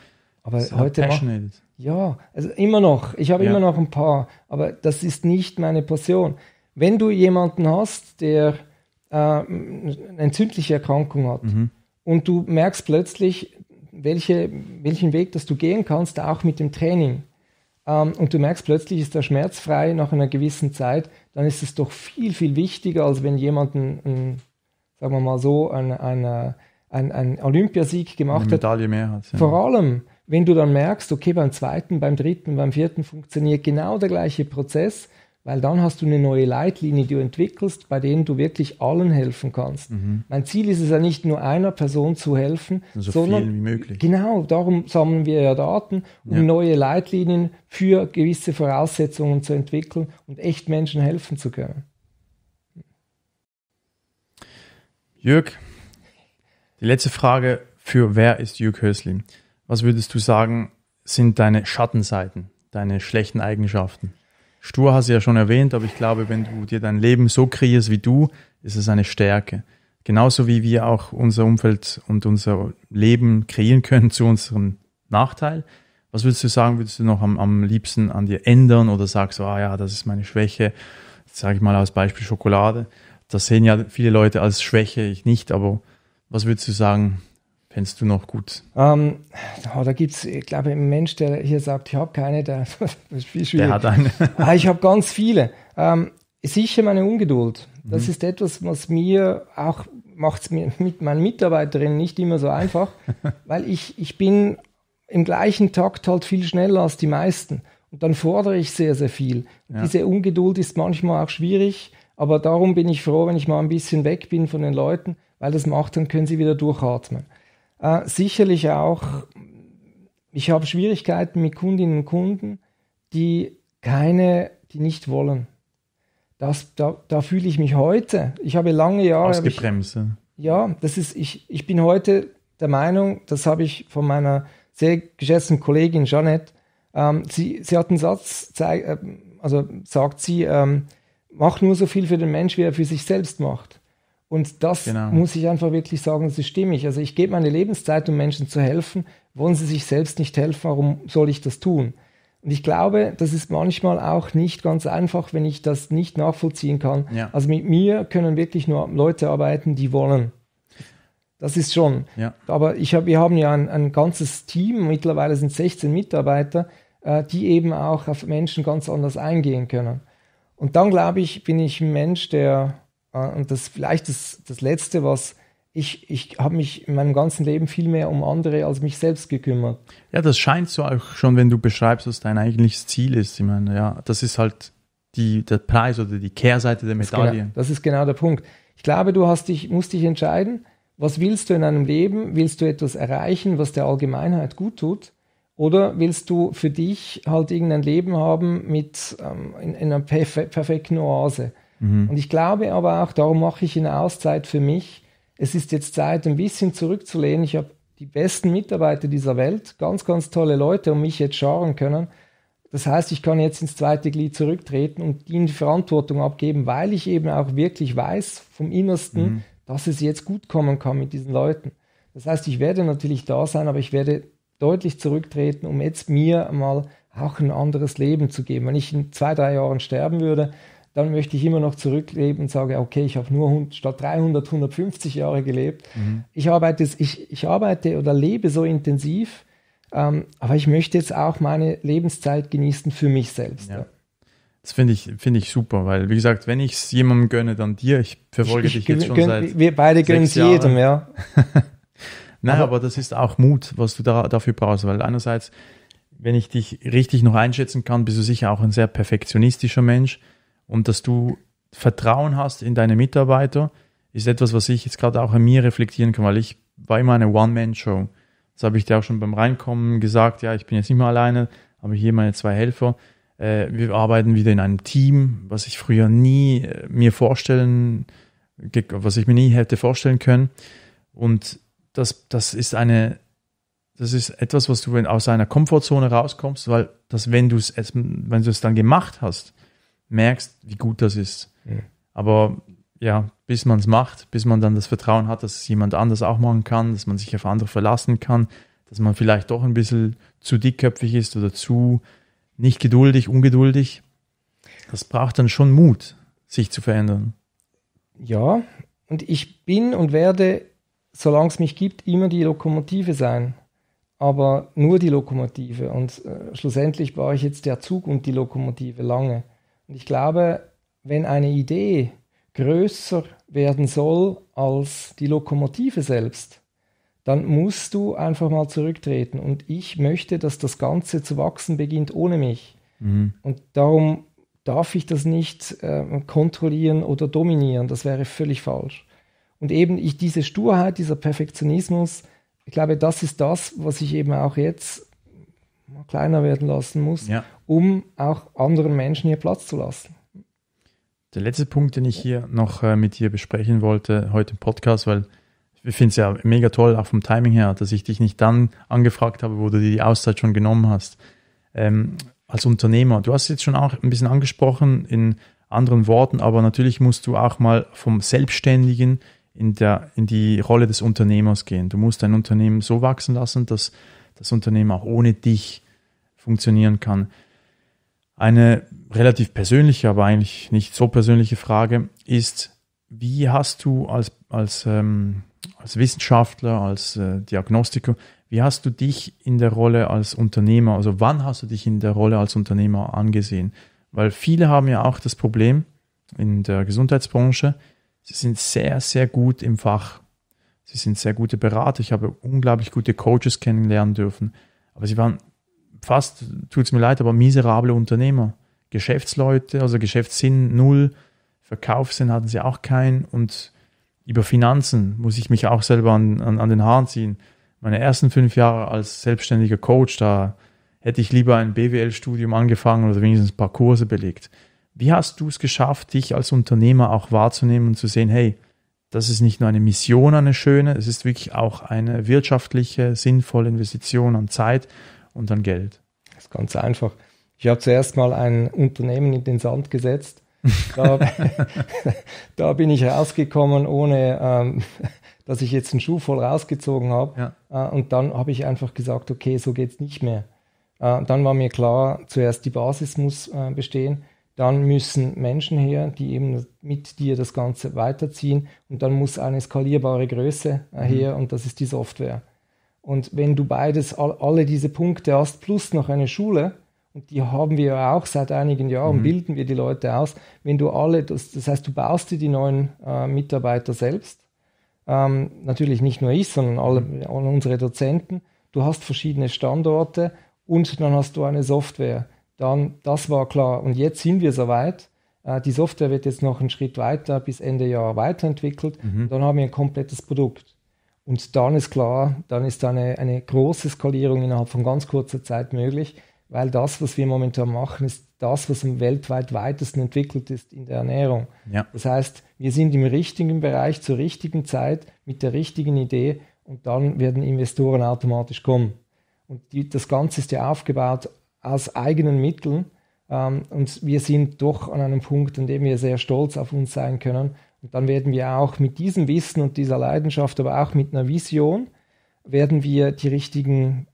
Aber sehr heute passionate. Ja, also immer noch. Ich habe ja. immer noch ein paar, aber das ist nicht meine Passion. Wenn du jemanden hast, der äh, eine entzündliche Erkrankung hat mhm. und du merkst plötzlich, welche, welchen Weg dass du gehen kannst, auch mit dem Training, ähm, und du merkst plötzlich, ist er schmerzfrei nach einer gewissen Zeit, dann ist es doch viel, viel wichtiger, als wenn jemand, ein, ein, sagen wir mal so, ein, ein, ein, ein Olympiasieg gemacht hat. Medaille mehr hat. Ja. Vor allem wenn du dann merkst, okay, beim zweiten, beim dritten, beim vierten funktioniert genau der gleiche Prozess, weil dann hast du eine neue Leitlinie, die du entwickelst, bei denen du wirklich allen helfen kannst. Mhm. Mein Ziel ist es ja nicht nur einer Person zu helfen, so sondern wie möglich. genau darum sammeln wir ja Daten, um ja. neue Leitlinien für gewisse Voraussetzungen zu entwickeln und echt Menschen helfen zu können. Jörg, die letzte Frage für wer ist Jörg Hösling? Was würdest du sagen, sind deine Schattenseiten, deine schlechten Eigenschaften? Stur hast du ja schon erwähnt, aber ich glaube, wenn du dir dein Leben so kreierst wie du, ist es eine Stärke. Genauso wie wir auch unser Umfeld und unser Leben kreieren können zu unserem Nachteil. Was würdest du sagen, würdest du noch am, am liebsten an dir ändern oder sagst du, ah ja, das ist meine Schwäche, sage ich mal als Beispiel Schokolade. Das sehen ja viele Leute als Schwäche, ich nicht, aber was würdest du sagen, Kennst du noch gut? Ähm, oh, da gibt es, ich glaube, ein Mensch, der hier sagt, ich habe keine, der, ist viel schwierig. Der hat eine. ah, ich habe ganz viele. Ähm, sicher meine Ungeduld. Das mhm. ist etwas, was mir auch macht es mir mit meinen Mitarbeiterinnen nicht immer so einfach, weil ich, ich bin im gleichen Takt halt viel schneller als die meisten. Und dann fordere ich sehr, sehr viel. Ja. Diese Ungeduld ist manchmal auch schwierig, aber darum bin ich froh, wenn ich mal ein bisschen weg bin von den Leuten, weil das macht, dann können sie wieder durchatmen. Äh, sicherlich auch, ich habe Schwierigkeiten mit Kundinnen und Kunden, die keine, die nicht wollen. Das, da, da fühle ich mich heute. Ich habe lange Jahre. Ausgebremst. ja, das ist, ich, ich bin heute der Meinung, das habe ich von meiner sehr geschätzten Kollegin Jeanette. Ähm, sie, sie hat einen Satz, zeig, ähm, also sagt sie, ähm, mach nur so viel für den Mensch, wie er für sich selbst macht. Und das genau. muss ich einfach wirklich sagen, das ist stimmig. Also ich gebe meine Lebenszeit, um Menschen zu helfen. Wollen sie sich selbst nicht helfen, warum soll ich das tun? Und ich glaube, das ist manchmal auch nicht ganz einfach, wenn ich das nicht nachvollziehen kann. Ja. Also mit mir können wirklich nur Leute arbeiten, die wollen. Das ist schon. Ja. Aber ich hab, wir haben ja ein, ein ganzes Team, mittlerweile sind 16 Mitarbeiter, äh, die eben auch auf Menschen ganz anders eingehen können. Und dann glaube ich, bin ich ein Mensch, der äh, und das vielleicht das, das Letzte, was ich, ich habe mich in meinem ganzen Leben viel mehr um andere als mich selbst gekümmert. Ja, das scheint so auch schon, wenn du beschreibst, was dein eigentliches Ziel ist. Ich meine, ja, das ist halt die, der Preis oder die Kehrseite der genau- Medaille. Genau, das ist genau, der Punkt. Ich glaube, du hast dich, musst dich entscheiden, was willst du in einem Leben? Willst du etwas erreichen, was der Allgemeinheit gut tut? Oder willst du für dich halt irgendein Leben haben mit ähm, in, in einer perf perfekten Oase? Mhm. Und ich glaube aber auch, darum mache ich eine Auszeit für mich. Es ist jetzt Zeit, ein bisschen zurückzulehnen. Ich habe die besten Mitarbeiter dieser Welt, ganz, ganz tolle Leute, um mich jetzt scharen können. Das heißt, ich kann jetzt ins zweite Glied zurücktreten und ihnen die Verantwortung abgeben, weil ich eben auch wirklich weiß vom Innersten, mhm. dass es jetzt gut kommen kann mit diesen Leuten. Das heißt, ich werde natürlich da sein, aber ich werde deutlich zurücktreten, um jetzt mir mal auch ein anderes Leben zu geben. Wenn ich in zwei, drei Jahren sterben würde, dann möchte ich immer noch zurückleben und sage, okay, ich habe nur 100, statt 300, 150 Jahre gelebt. Mhm. Ich, arbeite, ich, ich arbeite oder lebe so intensiv, ähm, aber ich möchte jetzt auch meine Lebenszeit genießen für mich selbst. Ja. Das finde ich, find ich super, weil, wie gesagt, wenn ich es jemandem gönne, dann dir. Ich verfolge ich, dich jetzt schon gönn, seit. Wir beide gönnen es jedem, ja. Nein, aber, aber, das ist auch Mut, was du da, dafür brauchst, weil einerseits, wenn ich dich richtig noch einschätzen kann, bist du sicher auch ein sehr perfektionistischer Mensch und dass du Vertrauen hast in deine Mitarbeiter, ist etwas, was ich jetzt gerade auch an mir reflektieren kann, weil ich war immer eine One-Man-Show. Das habe ich dir auch schon beim Reinkommen gesagt, ja, ich bin jetzt nicht mehr alleine, aber hier meine zwei Helfer. Äh, wir arbeiten wieder in einem Team, was ich früher nie äh, mir vorstellen, was ich mir nie hätte vorstellen können. Und das, das ist eine, das ist etwas, was du aus einer Komfortzone rauskommst, weil das, wenn du es, wenn du es dann gemacht hast, merkst, wie gut das ist. Mhm. Aber ja, bis man es macht, bis man dann das Vertrauen hat, dass es jemand anders auch machen kann, dass man sich auf andere verlassen kann, dass man vielleicht doch ein bisschen zu dickköpfig ist oder zu nicht geduldig, ungeduldig. Das braucht dann schon Mut, sich zu verändern. Ja, und ich bin und werde, solange es mich gibt, immer die Lokomotive sein. Aber nur die Lokomotive. Und äh, schlussendlich war ich jetzt der Zug und die Lokomotive lange. Und ich glaube, wenn eine Idee größer werden soll als die Lokomotive selbst, dann musst du einfach mal zurücktreten. Und ich möchte, dass das Ganze zu wachsen beginnt ohne mich. Mhm. Und darum darf ich das nicht äh, kontrollieren oder dominieren. Das wäre völlig falsch. Und eben ich, diese Sturheit, dieser Perfektionismus, ich glaube, das ist das, was ich eben auch jetzt kleiner werden lassen muss, ja. um auch anderen Menschen hier Platz zu lassen. Der letzte Punkt, den ich hier noch äh, mit dir besprechen wollte, heute im Podcast, weil ich finde es ja mega toll, auch vom Timing her, dass ich dich nicht dann angefragt habe, wo du dir die Auszeit schon genommen hast. Ähm, als Unternehmer, du hast jetzt schon auch ein bisschen angesprochen in anderen Worten, aber natürlich musst du auch mal vom Selbstständigen in, der, in die Rolle des Unternehmers gehen. Du musst dein Unternehmen so wachsen lassen, dass das Unternehmen auch ohne dich funktionieren kann. Eine relativ persönliche, aber eigentlich nicht so persönliche Frage ist, wie hast du als, als, ähm, als Wissenschaftler, als äh, Diagnostiker, wie hast du dich in der Rolle als Unternehmer, also wann hast du dich in der Rolle als Unternehmer angesehen? Weil viele haben ja auch das Problem in der Gesundheitsbranche, sie sind sehr, sehr gut im Fach Sie sind sehr gute Berater. Ich habe unglaublich gute Coaches kennenlernen dürfen. Aber sie waren fast, tut es mir leid, aber miserable Unternehmer. Geschäftsleute, also Geschäftssinn null, Verkaufssinn hatten sie auch keinen. Und über Finanzen muss ich mich auch selber an, an, an den Haaren ziehen. Meine ersten fünf Jahre als selbstständiger Coach, da hätte ich lieber ein BWL-Studium angefangen oder wenigstens ein paar Kurse belegt. Wie hast du es geschafft, dich als Unternehmer auch wahrzunehmen und zu sehen, hey, das ist nicht nur eine Mission, eine schöne, es ist wirklich auch eine wirtschaftliche, sinnvolle Investition an Zeit und an Geld. Das ist ganz einfach. Ich habe zuerst mal ein Unternehmen in den Sand gesetzt. Da, da bin ich rausgekommen, ohne ähm, dass ich jetzt einen Schuh voll rausgezogen habe. Ja. Äh, und dann habe ich einfach gesagt, okay, so geht es nicht mehr. Äh, dann war mir klar, zuerst die Basis muss äh, bestehen dann müssen Menschen her, die eben mit dir das Ganze weiterziehen und dann muss eine skalierbare Größe äh, mhm. her mhm. und das ist die Software. Und wenn du beides, all, alle diese Punkte hast, plus noch eine Schule, und die haben wir ja auch seit einigen Jahren, mhm. bilden wir die Leute aus, wenn du alle, das, das heißt, du baust dir die neuen äh, Mitarbeiter selbst, ähm, natürlich nicht nur ich, sondern alle, mhm. alle unsere Dozenten, du hast verschiedene Standorte und dann hast du eine Software dann, das war klar. Und jetzt sind wir soweit. Äh, die Software wird jetzt noch einen Schritt weiter bis Ende Jahr weiterentwickelt. Mhm. Dann haben wir ein komplettes Produkt. Und dann ist klar, dann ist eine, eine große Skalierung innerhalb von ganz kurzer Zeit möglich, weil das, was wir momentan machen, ist das, was am weltweit weitesten entwickelt ist in der Ernährung. Ja. Das heißt, wir sind im richtigen Bereich zur richtigen Zeit mit der richtigen Idee und dann werden Investoren automatisch kommen. Und die, das Ganze ist ja aufgebaut aus eigenen Mitteln. Ähm, und wir sind doch an einem Punkt, an dem wir sehr stolz auf uns sein können. Und dann werden wir auch mit diesem Wissen und dieser Leidenschaft, aber auch mit einer Vision, werden wir die richtigen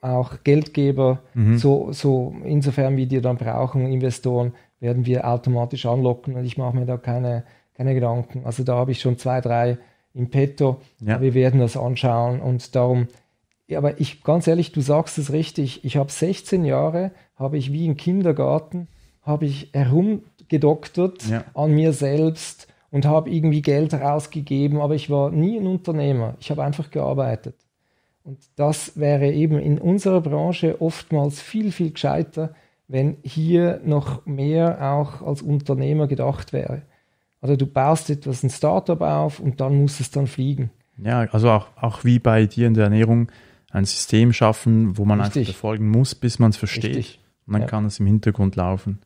auch Geldgeber, mhm. so, so insofern wie die dann brauchen, Investoren, werden wir automatisch anlocken und ich mache mir da keine, keine Gedanken. Also da habe ich schon zwei, drei im Petto. Ja. Wir werden das anschauen und darum aber ich, ganz ehrlich, du sagst es richtig. Ich habe 16 Jahre, habe ich wie im Kindergarten, habe ich herumgedoktert ja. an mir selbst und habe irgendwie Geld rausgegeben, aber ich war nie ein Unternehmer. Ich habe einfach gearbeitet. Und das wäre eben in unserer Branche oftmals viel, viel gescheiter, wenn hier noch mehr auch als Unternehmer gedacht wäre. Also du baust etwas, ein Startup auf und dann muss es dann fliegen. Ja, also auch, auch wie bei dir in der Ernährung, ein System schaffen, wo man Richtig. einfach folgen muss, bis man es versteht. Richtig. Und dann ja. kann es im Hintergrund laufen.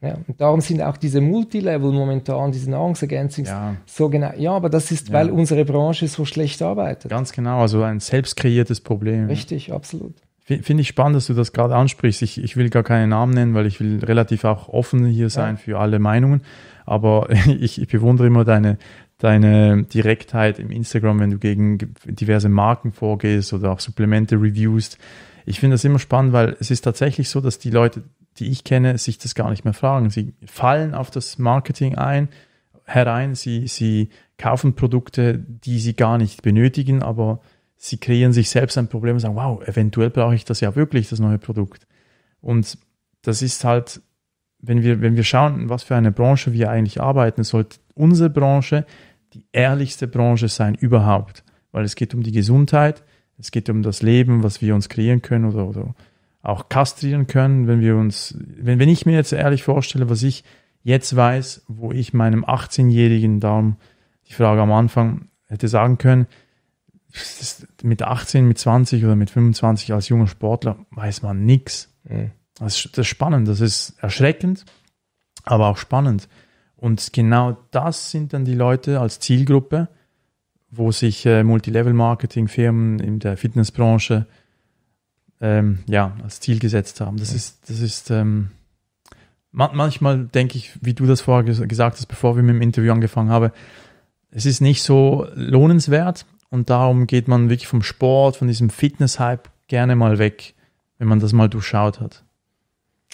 Ja, und darum sind auch diese Multilevel momentan, diese Nahrungsergänzungs ja. so genau. Ja, aber das ist, ja. weil unsere Branche so schlecht arbeitet. Ganz genau, also ein selbst kreiertes Problem. Richtig, absolut. Finde ich spannend, dass du das gerade ansprichst. Ich, ich will gar keinen Namen nennen, weil ich will relativ auch offen hier sein ja. für alle Meinungen. Aber ich, ich bewundere immer deine, deine Direktheit im Instagram, wenn du gegen diverse Marken vorgehst oder auch Supplemente reviewst. Ich finde das immer spannend, weil es ist tatsächlich so, dass die Leute, die ich kenne, sich das gar nicht mehr fragen. Sie fallen auf das Marketing ein, herein, sie, sie kaufen Produkte, die sie gar nicht benötigen, aber sie kreieren sich selbst ein Problem und sagen, wow, eventuell brauche ich das ja wirklich, das neue Produkt. Und das ist halt, wenn wir, wenn wir schauen, was für eine Branche wir eigentlich arbeiten, sollte unsere Branche die ehrlichste Branche sein überhaupt, weil es geht um die Gesundheit, es geht um das Leben, was wir uns kreieren können oder, oder auch kastrieren können, wenn wir uns, wenn, wenn ich mir jetzt ehrlich vorstelle, was ich jetzt weiß, wo ich meinem 18-jährigen Daumen die Frage am Anfang hätte sagen können, mit 18, mit 20 oder mit 25 als junger Sportler weiß man nichts. Mhm. Das, das ist spannend, das ist erschreckend, aber auch spannend. Und genau das sind dann die Leute als Zielgruppe, wo sich äh, Multilevel-Marketing-Firmen in der Fitnessbranche ähm, ja, als Ziel gesetzt haben. Das ja. ist, das ist ähm, manchmal denke ich, wie du das vorher gesagt hast, bevor wir mit dem Interview angefangen haben, es ist nicht so lohnenswert und darum geht man wirklich vom Sport, von diesem Fitness-Hype gerne mal weg, wenn man das mal durchschaut hat.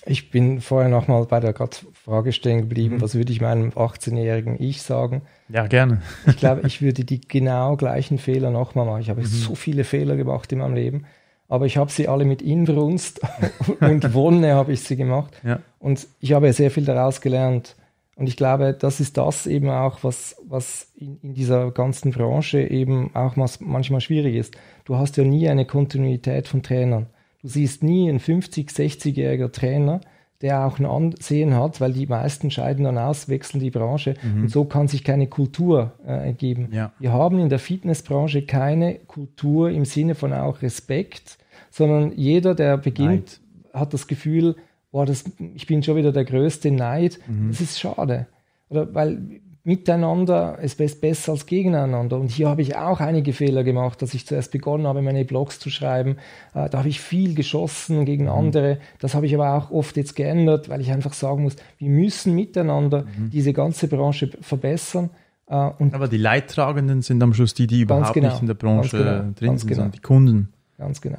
Ich bin vorher nochmal bei der Frage stehen geblieben, mhm. was würde ich meinem 18-jährigen Ich sagen? Ja, gerne. ich glaube, ich würde die genau gleichen Fehler nochmal machen. Ich habe mhm. so viele Fehler gemacht in meinem Leben, aber ich habe sie alle mit Inbrunst und Wonne habe ich sie gemacht. Ja. Und ich habe sehr viel daraus gelernt. Und ich glaube, das ist das eben auch, was, was in, in dieser ganzen Branche eben auch manchmal schwierig ist. Du hast ja nie eine Kontinuität von Trainern. Du siehst nie einen 50, 60-jähriger Trainer, der auch ein Ansehen hat, weil die meisten scheiden dann aus, wechseln die Branche mhm. und so kann sich keine Kultur äh, ergeben. Ja. Wir haben in der Fitnessbranche keine Kultur im Sinne von auch Respekt, sondern jeder, der beginnt, Neid. hat das Gefühl, boah, das, ich bin schon wieder der größte Neid. Mhm. Das ist schade. Oder weil miteinander ist besser als gegeneinander. Und hier habe ich auch einige Fehler gemacht, dass ich zuerst begonnen habe, meine Blogs zu schreiben. Äh, da habe ich viel geschossen gegen mhm. andere. Das habe ich aber auch oft jetzt geändert, weil ich einfach sagen muss, wir müssen miteinander mhm. diese ganze Branche verbessern. Äh, und aber die Leidtragenden sind am Schluss die, die überhaupt genau, nicht in der Branche genau, drin sind, genau. die Kunden. Ganz genau.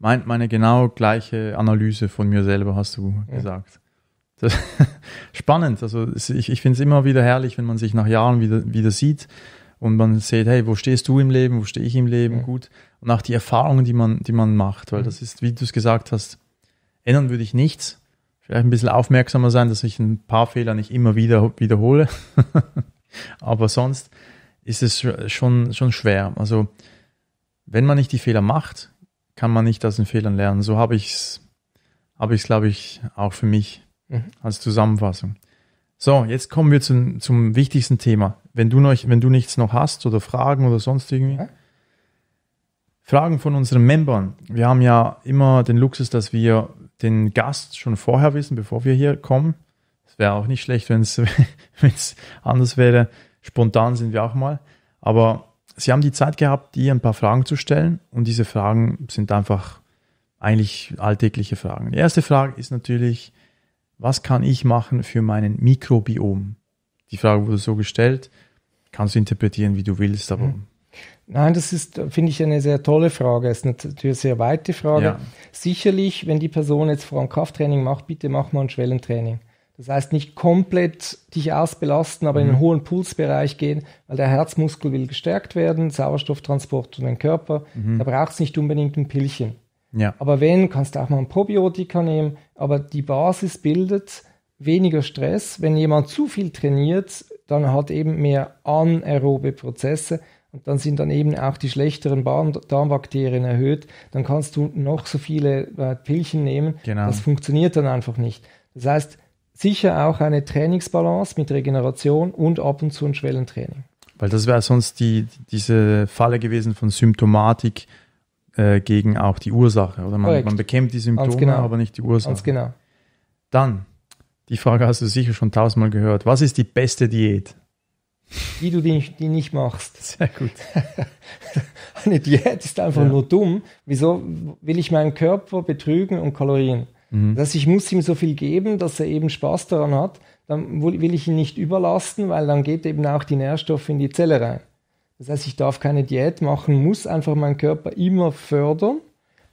Meine, meine genau gleiche Analyse von mir selber hast du ja. gesagt. Das, spannend. Also ich, ich finde es immer wieder herrlich, wenn man sich nach Jahren wieder, wieder sieht und man sieht, hey, wo stehst du im Leben, wo stehe ich im Leben, ja. gut. Und auch die Erfahrungen, die man, die man macht, weil mhm. das ist, wie du es gesagt hast, ändern würde ich nichts. Vielleicht ein bisschen aufmerksamer sein, dass ich ein paar Fehler nicht immer wieder wiederhole. Aber sonst ist es schon, schon schwer. Also wenn man nicht die Fehler macht, kann man nicht aus den Fehlern lernen. So habe ich es, habe ich es, glaube ich, auch für mich Mhm. Als Zusammenfassung. So, jetzt kommen wir zum, zum wichtigsten Thema. Wenn du, noch, wenn du nichts noch hast oder Fragen oder sonst irgendwie. Ja. Fragen von unseren Membern. Wir haben ja immer den Luxus, dass wir den Gast schon vorher wissen, bevor wir hier kommen. Es wäre auch nicht schlecht, wenn es anders wäre. Spontan sind wir auch mal. Aber sie haben die Zeit gehabt, dir ein paar Fragen zu stellen. Und diese Fragen sind einfach eigentlich alltägliche Fragen. Die erste Frage ist natürlich, was kann ich machen für meinen Mikrobiom? Die Frage wurde so gestellt, kannst du interpretieren, wie du willst, aber. Hm. Nein, das ist, finde ich, eine sehr tolle Frage. Es ist natürlich eine sehr weite Frage. Ja. Sicherlich, wenn die Person jetzt vor allem Krafttraining macht, bitte mach mal ein Schwellentraining. Das heißt, nicht komplett dich ausbelasten, aber mhm. in einen mhm. hohen Pulsbereich gehen, weil der Herzmuskel will gestärkt werden, Sauerstofftransport und den Körper. Mhm. Da braucht es nicht unbedingt ein Pillchen. Ja. Aber wenn, kannst du auch mal ein Probiotika nehmen, aber die Basis bildet weniger Stress. Wenn jemand zu viel trainiert, dann hat eben mehr anaerobe Prozesse und dann sind dann eben auch die schlechteren Darmbakterien erhöht. Dann kannst du noch so viele äh, Pilchen nehmen. Genau. Das funktioniert dann einfach nicht. Das heißt, sicher auch eine Trainingsbalance mit Regeneration und ab und zu ein Schwellentraining. Weil das wäre sonst die, diese Falle gewesen von Symptomatik äh, gegen auch die Ursache. Oder man, man bekämpft die Symptome, genau. aber nicht die Ursache. Ganz genau. Dann, die Frage hast du sicher schon tausendmal gehört. Was ist die beste Diät? Die du die, die nicht machst. Sehr gut. Eine Diät ist einfach ja. nur dumm. Wieso will ich meinen Körper betrügen und kalorieren? Mhm. Dass ich muss ihm so viel geben, dass er eben Spaß daran hat. Dann will ich ihn nicht überlasten, weil dann geht eben auch die Nährstoffe in die Zelle rein. Das heißt, ich darf keine Diät machen, muss einfach meinen Körper immer fördern,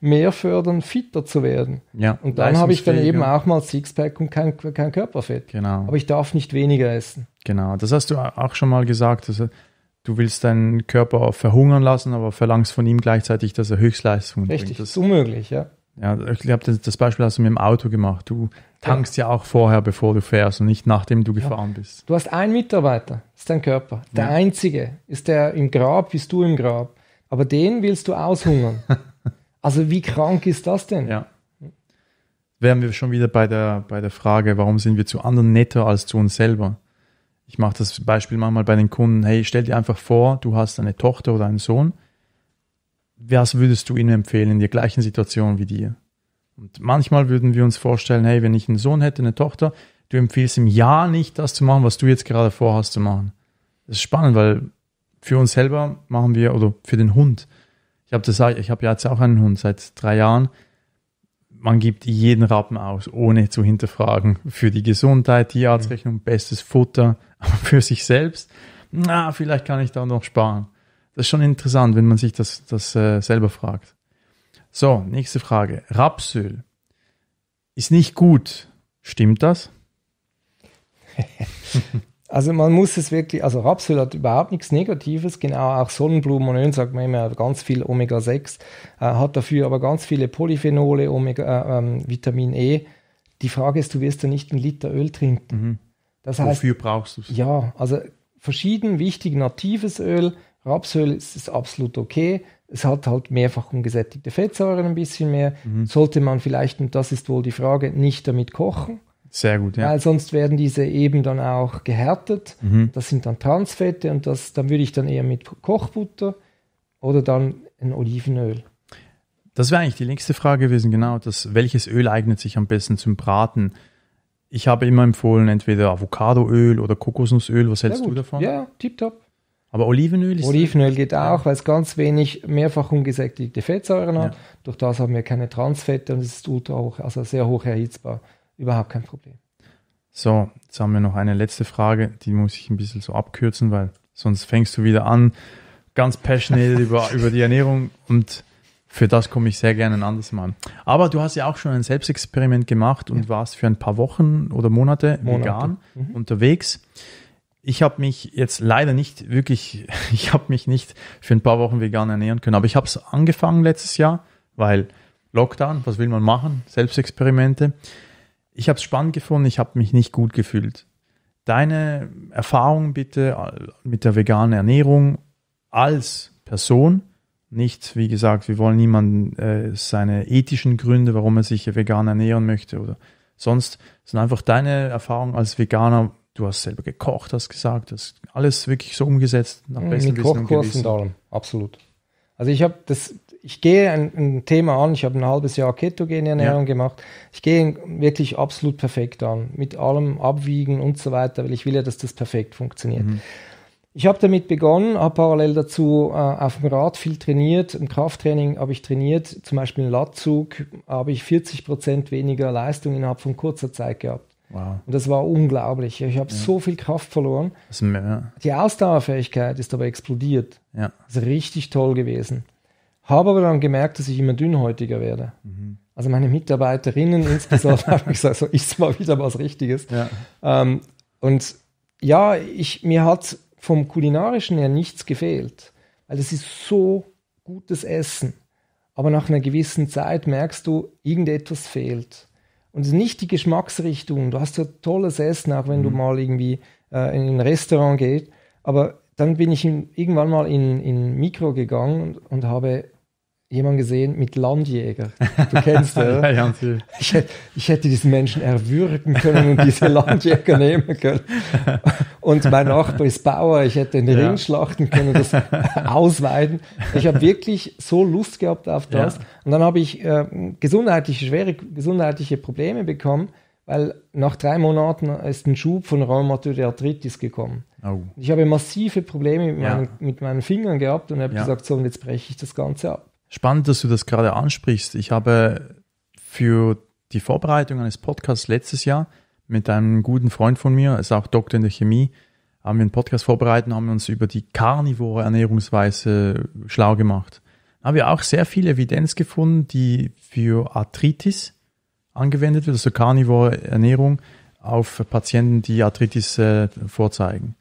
mehr fördern, fitter zu werden. Ja, und dann habe ich dann eben auch mal Sixpack und kein, kein Körperfett. Genau. Aber ich darf nicht weniger essen. Genau, das hast du auch schon mal gesagt. Also du willst deinen Körper verhungern lassen, aber verlangst von ihm gleichzeitig, dass er Höchstleistung Richtig, bringt. Richtig, ist unmöglich, ja. Ja, ich glaube, das, das Beispiel hast du mit dem Auto gemacht. Du tankst ja. ja. auch vorher, bevor du fährst und nicht nachdem du gefahren ja. bist. Du hast einen Mitarbeiter, das ist dein Körper. Der ja. einzige ist der im Grab, bist du im Grab. Aber den willst du aushungern. also wie krank ist das denn? Ja. Wären wir schon wieder bei der, bei der Frage, warum sind wir zu anderen netter als zu uns selber? Ich mache das Beispiel manchmal bei den Kunden. Hey, stell dir einfach vor, du hast eine Tochter oder einen Sohn. Was würdest du ihnen empfehlen in der gleichen Situation wie dir? Und manchmal würden wir uns vorstellen, hey, wenn ich einen Sohn hätte, eine Tochter, du empfiehlst ihm ja nicht, das zu machen, was du jetzt gerade vorhast zu machen. Das ist spannend, weil für uns selber machen wir, oder für den Hund, ich habe das, ich jetzt auch einen Hund seit drei Jahren, man gibt jeden Rappen aus, ohne zu hinterfragen. Für die Gesundheit, die Tierarztrechnung, bestes Futter, aber für sich selbst, na, vielleicht kann ich da noch sparen. Das ist schon interessant, wenn man sich das, das äh, selber fragt. So, nächste Frage. Rapsöl ist nicht gut. Stimmt das? also man muss es wirklich, also Rapsöl hat überhaupt nichts Negatives, genau auch Sonnenblumenöl, sagt man immer, ganz viel Omega-6, äh, hat dafür aber ganz viele Polyphenole, Omega, äh, ähm, Vitamin E. Die Frage ist, du wirst ja nicht einen Liter Öl trinken. Mhm. Das heißt, Wofür brauchst du es? Ja, also verschieden wichtig natives Öl, Rapsöl ist, ist absolut okay. Es hat halt mehrfach ungesättigte Fettsäuren ein bisschen mehr. Mhm. Sollte man vielleicht, und das ist wohl die Frage, nicht damit kochen. Sehr gut, ja. Weil sonst werden diese eben dann auch gehärtet. Mhm. Das sind dann Transfette und das, dann würde ich dann eher mit Kochbutter oder dann ein Olivenöl. Das wäre eigentlich die nächste Frage gewesen, genau, das, welches Öl eignet sich am besten zum Braten? Ich habe immer empfohlen, entweder Avocadoöl oder Kokosnussöl. Was hältst du davon? Ja, tipptopp. Aber Olivenöl ist. Olivenöl geht auch, weil es ganz wenig mehrfach ungesättigte Fettsäuren hat. Ja. Durch das haben wir keine Transfette und es ist ultra hoch, also sehr hoch erhitzbar. Überhaupt kein Problem. So, jetzt haben wir noch eine letzte Frage, die muss ich ein bisschen so abkürzen, weil sonst fängst du wieder an, ganz passionate über, über die Ernährung und für das komme ich sehr gerne ein anderes Mal. Aber du hast ja auch schon ein Selbstexperiment gemacht und ja. warst für ein paar Wochen oder Monate, Monate. vegan mhm. unterwegs ich habe mich jetzt leider nicht wirklich, ich habe mich nicht für ein paar Wochen vegan ernähren können, aber ich habe es angefangen letztes Jahr, weil Lockdown, was will man machen? Selbstexperimente. Ich habe es spannend gefunden, ich habe mich nicht gut gefühlt. Deine Erfahrung bitte äh, mit der veganen Ernährung als Person, nicht, wie gesagt, wir wollen niemanden äh, seine ethischen Gründe, warum er sich vegan ernähren möchte oder sonst, sondern einfach deine Erfahrung als Veganer du hast selber gekocht, hast gesagt, hast alles wirklich so umgesetzt nach mhm, bestem Mit Kochkursen und allem, absolut. Also ich habe das, ich gehe ein, ein, Thema an, ich habe ein halbes Jahr ketogene Ernährung ja. gemacht. Ich gehe wirklich absolut perfekt an, mit allem Abwiegen und so weiter, weil ich will ja, dass das perfekt funktioniert. Mhm. Ich habe damit begonnen, habe parallel dazu äh, auf dem Rad viel trainiert, im Krafttraining habe ich trainiert, zum Beispiel im Latzug habe ich 40% Prozent weniger Leistung innerhalb von kurzer Zeit gehabt. Wow. Und das war unglaublich. Ich habe ja. so viel Kraft verloren. Die Ausdauerfähigkeit ist aber explodiert. Ja. Das ist richtig toll gewesen. Habe aber dann gemerkt, dass ich immer dünnhäutiger werde. Mhm. Also meine Mitarbeiterinnen insbesondere haben gesagt, so ist mal wieder was Richtiges. Ja. Ähm, und ja, ich, mir hat vom kulinarischen her nichts gefehlt, weil es ist so gutes Essen. Aber nach einer gewissen Zeit merkst du, irgendetwas fehlt und nicht die Geschmacksrichtung. Du hast so tolles Essen, auch wenn mhm. du mal irgendwie äh, in ein Restaurant gehst. Aber dann bin ich in, irgendwann mal in, in Mikro gegangen und, und habe jemanden gesehen mit Landjäger. Du kennst den. ja, ja, ich, ich, hätte diesen Menschen erwürgen können und diese Landjäger nehmen können. Und mein Nachbar ist Bauer, ich hätte den ja. Ring schlachten können und das ausweiden. Ich habe wirklich so Lust gehabt auf das. Ja. Und dann habe ich äh, gesundheitliche, schwere gesundheitliche Probleme bekommen, weil nach drei Monaten ist ein Schub von rheumatoide Arthritis gekommen. Oh. Ich habe massive Probleme mit, meinen, mit meinen Fingern gehabt und habe gesagt, so, und jetzt breche ich das Ganze ab. Spannend, dass du das gerade ansprichst. Ich habe für die Vorbereitung eines Podcasts letztes Jahr mit einem guten Freund von mir, ist auch Doktor in der Chemie, haben wir einen Podcast vorbereitet und haben uns über die karnivore Ernährungsweise schlau gemacht. Da haben wir auch sehr viel Evidenz gefunden, die für Arthritis angewendet wird, also karnivore Ernährung auf Patienten, die Arthritis äh, vorzeigen.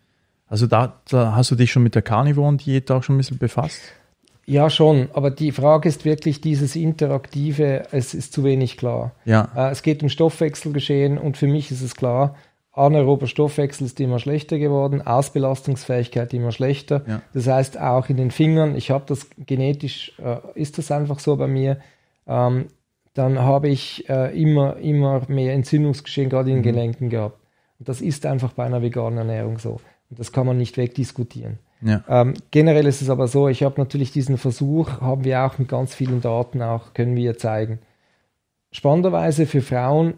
Also da, da hast du dich schon mit der karnivoren Diät auch schon ein bisschen befasst? Ja, schon, aber die Frage ist wirklich dieses Interaktive, es ist zu wenig klar. Ja. Äh, es geht um Stoffwechselgeschehen und für mich ist es klar, anaerober Stoffwechsel ist immer schlechter geworden, Ausbelastungsfähigkeit immer schlechter. Ja. Das heißt, auch in den Fingern, ich habe das genetisch, äh, ist das einfach so bei mir, ähm, dann habe ich äh, immer, immer mehr Entzündungsgeschehen gerade in den mhm. Gelenken gehabt. Und das ist einfach bei einer veganen Ernährung so. Und das kann man nicht wegdiskutieren. Ja. Ähm, generell ist es aber so, ich habe natürlich diesen Versuch, haben wir auch mit ganz vielen Daten auch, können wir zeigen. Spannenderweise für Frauen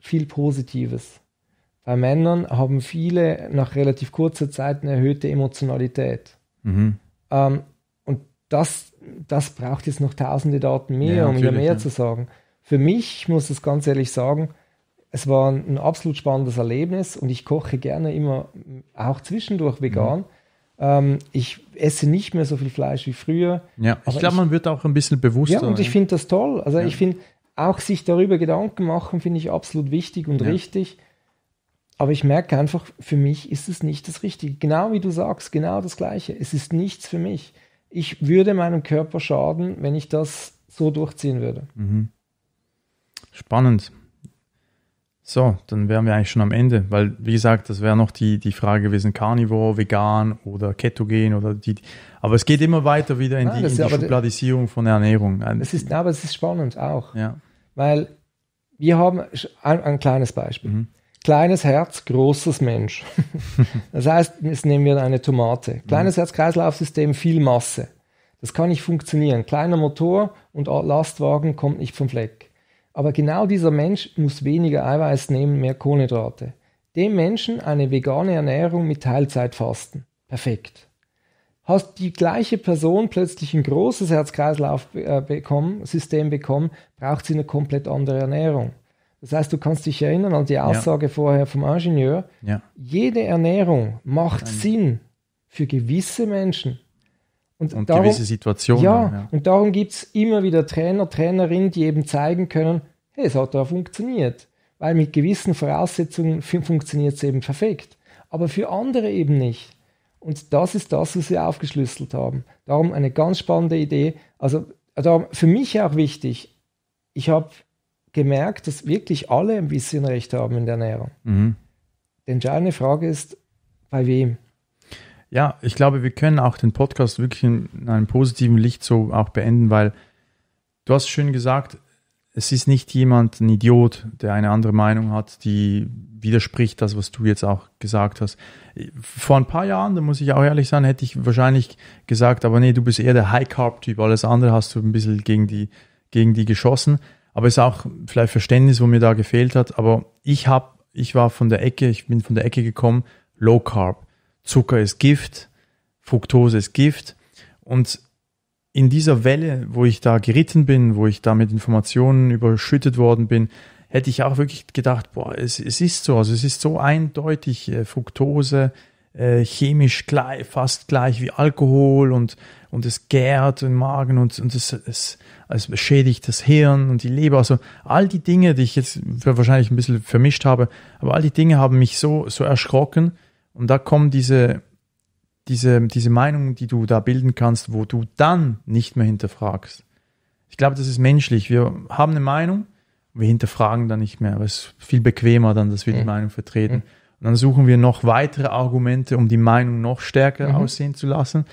viel Positives. Bei Männern haben viele nach relativ kurzer Zeit eine erhöhte Emotionalität. Mhm. Ähm, und das, das braucht jetzt noch tausende Daten mehr, ja, um hier mehr ja. zu sagen. Für mich muss es ganz ehrlich sagen, es war ein, absolut spannendes Erlebnis und ich koche gerne immer auch zwischendurch vegan. Mhm ähm, ich esse nicht mehr so viel Fleisch wie früher. Ja, ich glaube, man wird auch ein bisschen bewusster. Ja, und ich finde das toll. Also ja. ich finde, auch sich darüber Gedanken machen, finde ich absolut wichtig und ja. richtig. Aber ich merke einfach, für mich ist es nicht das Richtige. Genau wie du sagst, genau das Gleiche. Es ist nichts für mich. Ich würde meinem Körper schaden, wenn ich das so durchziehen würde. Mhm. Spannend. So, dann wären wir eigentlich schon am Ende, weil wie gesagt, das wäre noch die, die Frage gewesen, Carnivore, vegan oder ketogen oder die, aber es geht immer weiter wieder in Nein, die, in die Schubladisierung von Ernährung. Es ist, aber es ist spannend auch, ja. weil wir haben ein, ein kleines Beispiel. Mhm. Kleines Herz, großes Mensch. das heißt, jetzt nehmen wir eine Tomate. Kleines mhm. herz kreislaufsystem viel Masse. Das kann nicht funktionieren. Kleiner Motor und Lastwagen kommt nicht vom Fleck. Aber genau dieser Mensch muss weniger Eiweiß nehmen, mehr Kohlenhydrate. Dem Menschen eine vegane Ernährung mit Teilzeitfasten. Perfekt. Hast die gleiche Person plötzlich ein großes Herz-Kreislauf-System äh, bekommen, braucht sie eine komplett andere Ernährung. Das heißt, du kannst dich erinnern an die Aussage ja. vorher vom Ingenieur. Ja. Jede Ernährung macht Nein. Sinn für gewisse Menschen und, und darum, gewisse Situationen. Ja, ja. und darum gibt es immer wieder Trainer, Trainerinnen, die eben zeigen können, hey, es hat da funktioniert. Weil mit gewissen Voraussetzungen funktioniert es eben perfekt. Aber für andere eben nicht. Und das ist das, was wir aufgeschlüsselt haben. Darum eine ganz spannende Idee. Also darum für mich auch wichtig, ich habe gemerkt, dass wirklich alle ein bisschen Recht haben in der Ernährung. Mhm. Die entscheidende Frage ist, bei wem? Ja, ich glaube, wir können auch den Podcast wirklich in, einem positiven Licht so auch beenden, weil du hast schön gesagt, es ist nicht jemand, ein Idiot, der eine andere Meinung hat, die widerspricht das, was du jetzt auch gesagt hast. Vor ein paar Jahren, da muss ich auch ehrlich sein, hätte ich wahrscheinlich gesagt, aber nee, du bist eher der High-Carb-Typ, alles andere hast du ein bisschen gegen die, gegen die geschossen. Aber es ist auch vielleicht Verständnis, wo mir da gefehlt hat. Aber ich habe, ich war von der Ecke, ich bin von der Ecke gekommen, Low Carb. Zucker ist Gift, Fructose ist Gift. Und in dieser Welle, wo ich da geritten bin, wo ich da mit Informationen überschüttet worden bin, hätte ich auch wirklich gedacht, boah, es, es ist so, also es ist so eindeutig, äh, Fructose äh, chemisch gleich, fast gleich wie Alkohol und, und es gärt im Magen und, und es, es, es schädigt das Hirn und die Leber. Also all die Dinge, die ich jetzt wahrscheinlich ein bisschen vermischt habe, aber all die Dinge haben mich so, so erschrocken, und da kommen diese, diese, diese Meinungen, die du da bilden kannst, wo du dann nicht mehr hinterfragst. Ich glaube, das ist menschlich. Wir haben eine Meinung, wir hinterfragen dann nicht mehr, aber es ist viel bequemer dann, dass wir mhm. die Meinung vertreten. Mhm. Und dann suchen wir noch weitere Argumente, um die Meinung noch stärker mhm. aussehen zu lassen.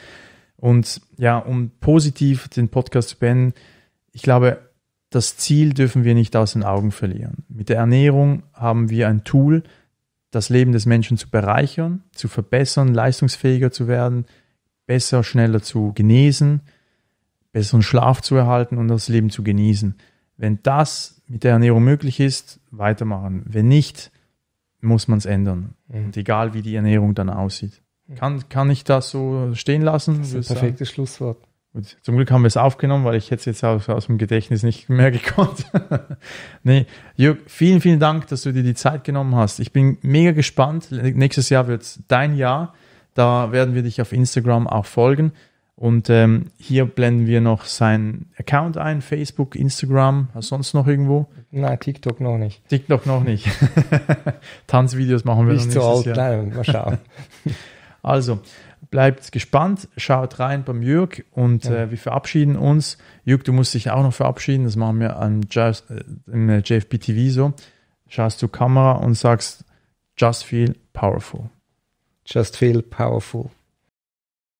Und ja, um positiv den Podcast zu beenden, ich glaube, das Ziel dürfen wir nicht aus den Augen verlieren. Mit der Ernährung haben wir ein Tool, das Leben des Menschen zu bereichern, zu verbessern, leistungsfähiger zu werden, besser, schneller zu genesen, besseren Schlaf zu erhalten und das Leben zu genießen. Wenn das mit der Ernährung möglich ist, weitermachen. Wenn nicht, muss man es ändern. Mhm. Und egal, wie die Ernährung dann aussieht. Mhm. Kann, kann ich das so stehen lassen? Das ist ein perfektes sagen? Schlusswort. Gut, zum Glück haben wir es aufgenommen, weil ich hätte es jetzt aus, aus dem Gedächtnis nicht mehr gekonnt. nee, Jörg, vielen, vielen Dank, dass du dir die Zeit genommen hast. Ich bin mega gespannt. Nächstes Jahr wird dein Jahr. Da werden wir dich auf Instagram auch folgen. Und ähm, hier blenden wir noch seinen Account ein, Facebook, Instagram, sonst noch irgendwo? Nein, TikTok noch nicht. TikTok noch nicht. Tanzvideos machen wir nicht noch nächstes so alt, Jahr. Nein, mal schauen. also, Bleibt gespannt, schaut rein beim Jürg und ja. äh, wir verabschieden uns. Jürg, du musst dich auch noch verabschieden, das machen wir an Just, äh, im äh, JFB TV so. Schaust zur Kamera und sagst, just feel powerful. Just feel powerful.